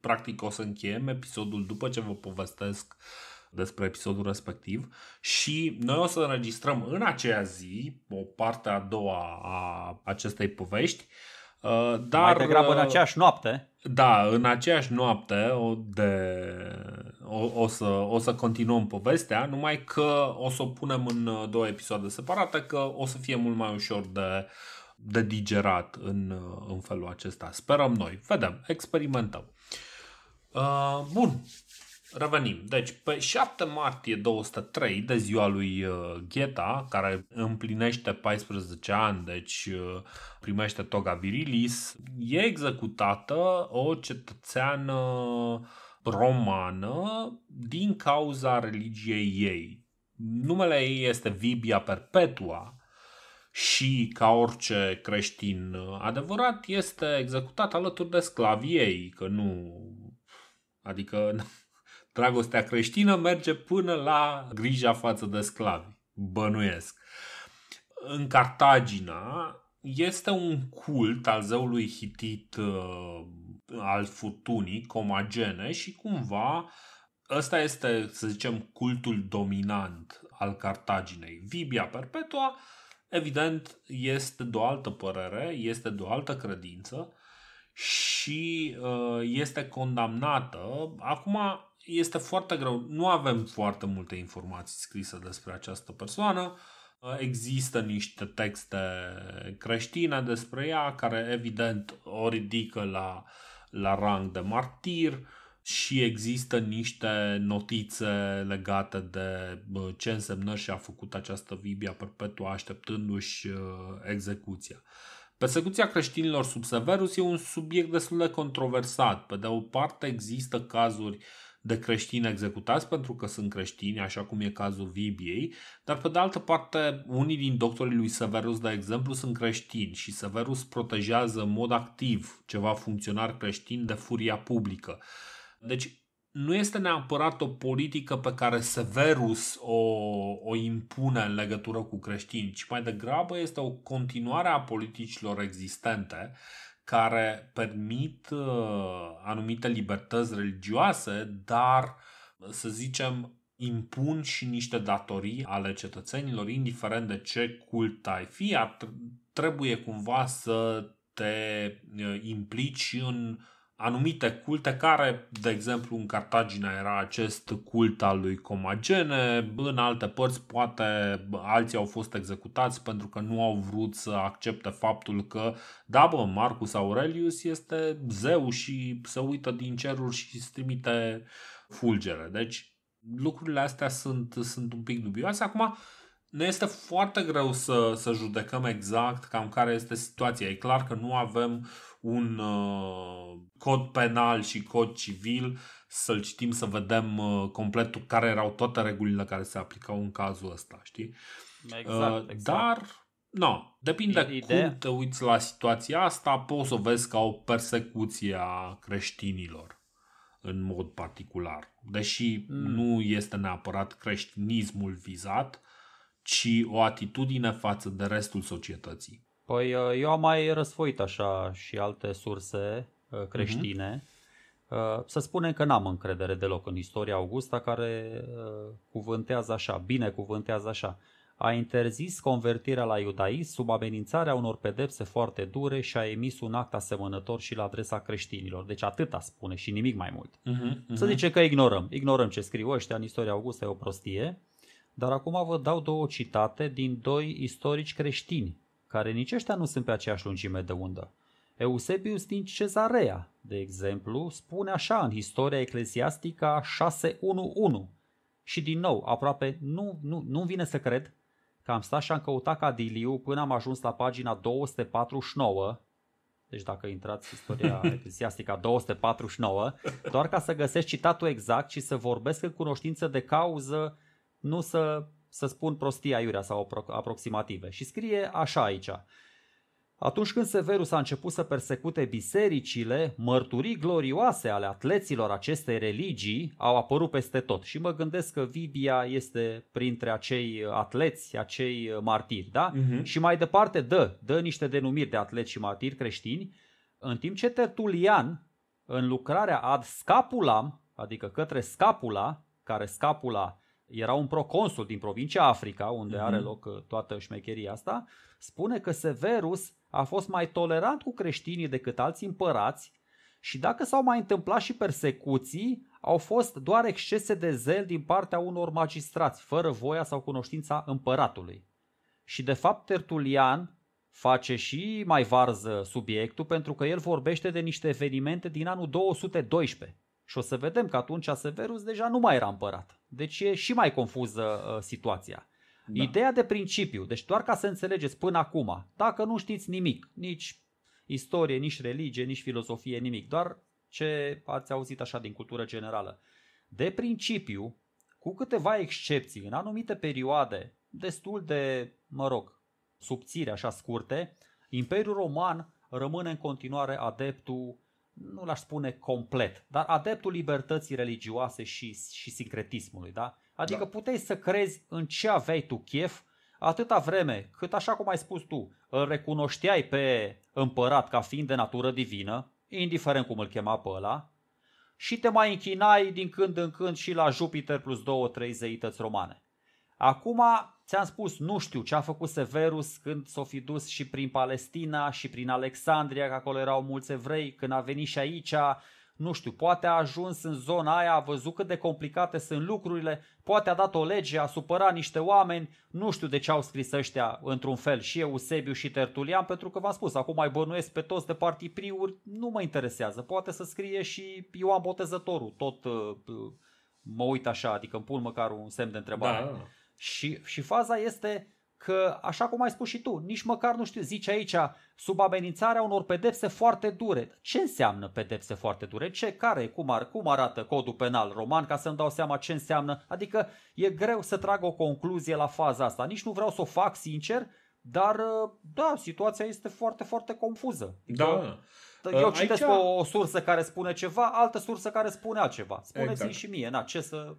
practic o să încheiem episodul după ce vă povestesc despre episodul respectiv și noi o să înregistrăm în aceea zi o parte a doua a acestei povești. Dar, mai degrabă în aceeași noapte da, în aceeași noapte o, de, o, o, să, o să continuăm povestea, numai că o să o punem în uh, două episoade separate, că o să fie mult mai ușor de, de digerat în, uh, în felul acesta. Sperăm noi. Vedem, experimentăm. Uh, bun, Revenim. Deci, pe 7 martie 203, de ziua lui uh, Gheta, care împlinește 14 ani, deci uh, primește toga virilis, e executată o cetățeană romană din cauza religiei ei. Numele ei este Vibia Perpetua, și, ca orice creștin adevărat, este executat alături de sclavii ei, că nu... Adică Dragostea creștină merge până la grija față de sclavi, bănuiesc. În Cartagina este un cult al zeului hitit uh, al furtunii, comagene și cumva ăsta este, să zicem, cultul dominant al Cartaginei. Vibia Perpetua, evident, este de o altă părere, este de o altă credință și uh, este condamnată. Acum, este foarte greu. Nu avem foarte multe informații scrise despre această persoană. Există niște texte creștine despre ea care evident o ridică la, la rang de martir și există niște notițe legate de ce însemnă și a făcut această Vibia perpetua așteptându-și uh, execuția. Persecuția creștinilor sub Severus e un subiect destul de controversat. Pe de o parte există cazuri de creștini executați pentru că sunt creștini, așa cum e cazul Vibiei, dar pe de altă parte, unii din doctorii lui Severus, de exemplu, sunt creștini și Severus protejează în mod activ ceva funcționar creștin de furia publică. Deci, nu este neapărat o politică pe care Severus o, o impune în legătură cu creștini, ci mai degrabă este o continuare a politicilor existente care permit uh, anumite libertăți religioase, dar, să zicem, impun și niște datorii ale cetățenilor, indiferent de ce cult ai fi, trebuie cumva să te uh, implici în anumite culte care, de exemplu, în Cartagina era acest cult al lui Comagene, în alte părți poate alții au fost executați pentru că nu au vrut să accepte faptul că, da bă, Marcus Aurelius este zeu și se uită din ceruri și îți trimite fulgere. Deci lucrurile astea sunt, sunt un pic dubioase. Acum, ne este foarte greu să, să judecăm exact cam care este situația. E clar că nu avem un uh, cod penal și cod civil să-l citim, să vedem uh, complet care erau toate regulile care se aplicau în cazul ăsta, știi? Exact, uh, exact. Dar, no, depinde Ideea. cum te uiți la situația asta, poți să o vezi ca o persecuție a creștinilor în mod particular. Deși mm. nu este neapărat creștinismul vizat, ci o atitudine față de restul societății. Păi uh, eu am mai răsfoit așa și alte surse uh, creștine. Mm-hmm. Să spunem că n-am încredere deloc în istoria Augusta care cuvântează așa, bine cuvântează așa. A interzis convertirea la iudaism sub amenințarea unor pedepse foarte dure și a emis un act asemănător și la adresa creștinilor. Deci atâta spune și nimic mai mult. Uh-huh, uh-huh. Să mhm. zice că ignorăm. Ignorăm ce scriu ăștia în istoria Augusta, e o prostie. Dar acum vă dau două citate din doi istorici creștini, care nici ăștia nu sunt pe aceeași lungime de undă. Eusebius din Cezarea, de exemplu, spune așa în istoria Eclesiastică 611. Și din nou, aproape nu, nu, nu vine să cred că am stat și am căutat Cadiliu până am ajuns la pagina 249, deci dacă intrați istoria eclesiastică 249, doar ca să găsesc citatul exact și să vorbesc în cunoștință de cauză nu să, să spun prostii iurea sau aproximative. Și scrie așa aici. Atunci când Severus a început să persecute bisericile, mărturii glorioase ale atleților acestei religii au apărut peste tot. Și mă gândesc că Vibia este printre acei atleți, acei martiri, da? Uh-huh. Și mai departe dă, dă niște denumiri de atleți și martiri creștini, în timp ce Tertulian, în lucrarea ad scapulam, adică către scapula, care scapula era un proconsul din provincia Africa, unde mm-hmm. are loc uh, toată șmecheria asta, spune că Severus a fost mai tolerant cu creștinii decât alți împărați și dacă s-au mai întâmplat și persecuții, au fost doar excese de zel din partea unor magistrați, fără voia sau cunoștința împăratului. Și de fapt Tertulian face și mai varză subiectul pentru că el vorbește de niște evenimente din anul 212, și o să vedem că atunci Severus deja nu mai era împărat. Deci e și mai confuză uh, situația. Da. Ideea de principiu, deci doar ca să înțelegeți până acum, dacă nu știți nimic, nici istorie, nici religie, nici filozofie, nimic, doar ce ați auzit așa din cultură generală. De principiu, cu câteva excepții, în anumite perioade destul de, mă rog, subțire, așa scurte, Imperiul Roman rămâne în continuare adeptul nu l-aș spune complet, dar adeptul libertății religioase și, și sincretismului, da? Adică da. puteai să crezi în ce aveai tu chef atâta vreme cât, așa cum ai spus tu, îl recunoșteai pe împărat ca fiind de natură divină, indiferent cum îl chema pe ăla, și te mai închinai din când în când și la Jupiter plus două, trei zeități romane. Acum, Ți-am spus, nu știu ce a făcut Severus când s-o fi dus și prin Palestina și prin Alexandria, că acolo erau mulți evrei, când a venit și aici, nu știu, poate a ajuns în zona aia, a văzut cât de complicate sunt lucrurile, poate a dat o lege, a supărat niște oameni, nu știu de ce au scris ăștia într-un fel și Eusebiu și Tertulian, pentru că v-am spus, acum mai bănuiesc pe toți de partipriuri, nu mă interesează, poate să scrie și Ioan Botezătorul, tot uh, mă uit așa, adică îmi pun măcar un semn de întrebare. Da. da, da. Și, și faza este că, așa cum ai spus și tu, nici măcar nu știu, zice aici, sub amenințarea unor pedepse foarte dure. Ce înseamnă pedepse foarte dure? Ce, care, cum, ar, cum arată codul penal roman ca să-mi dau seama ce înseamnă? Adică e greu să trag o concluzie la faza asta. Nici nu vreau să o fac sincer, dar da, situația este foarte, foarte confuză. Da. da. Eu citesc aici... o, o sursă care spune ceva, altă sursă care spune altceva. Spuneți-mi exact. și mie, na, ce să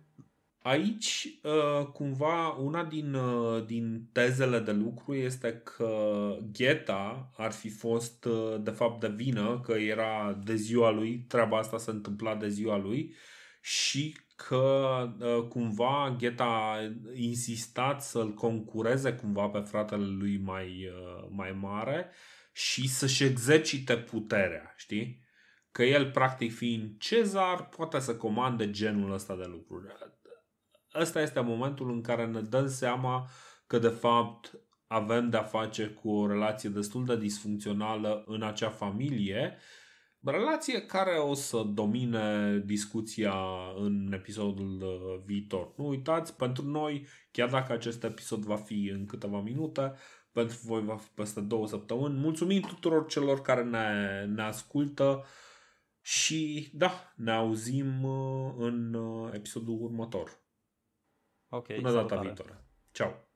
Aici, uh, cumva, una din, uh, din tezele de lucru este că Gheta ar fi fost, uh, de fapt, de vină, că era de ziua lui, treaba asta se întâmpla de ziua lui și că cumva Gheta a insistat să-l concureze cumva pe fratele lui mai, mai mare și să-și exercite puterea, știi? Că el, practic fiind cezar, poate să comande genul ăsta de lucruri ăsta este momentul în care ne dăm seama că de fapt avem de-a face cu o relație destul de disfuncțională în acea familie, relație care o să domine discuția în episodul uh, viitor. Nu uitați, pentru noi, chiar dacă acest episod va fi în câteva minute, pentru voi va fi peste două săptămâni. Mulțumim tuturor celor care ne, ne ascultă și da, ne auzim uh, în uh, episodul următor. Ok. Una data Vitore. Ciao.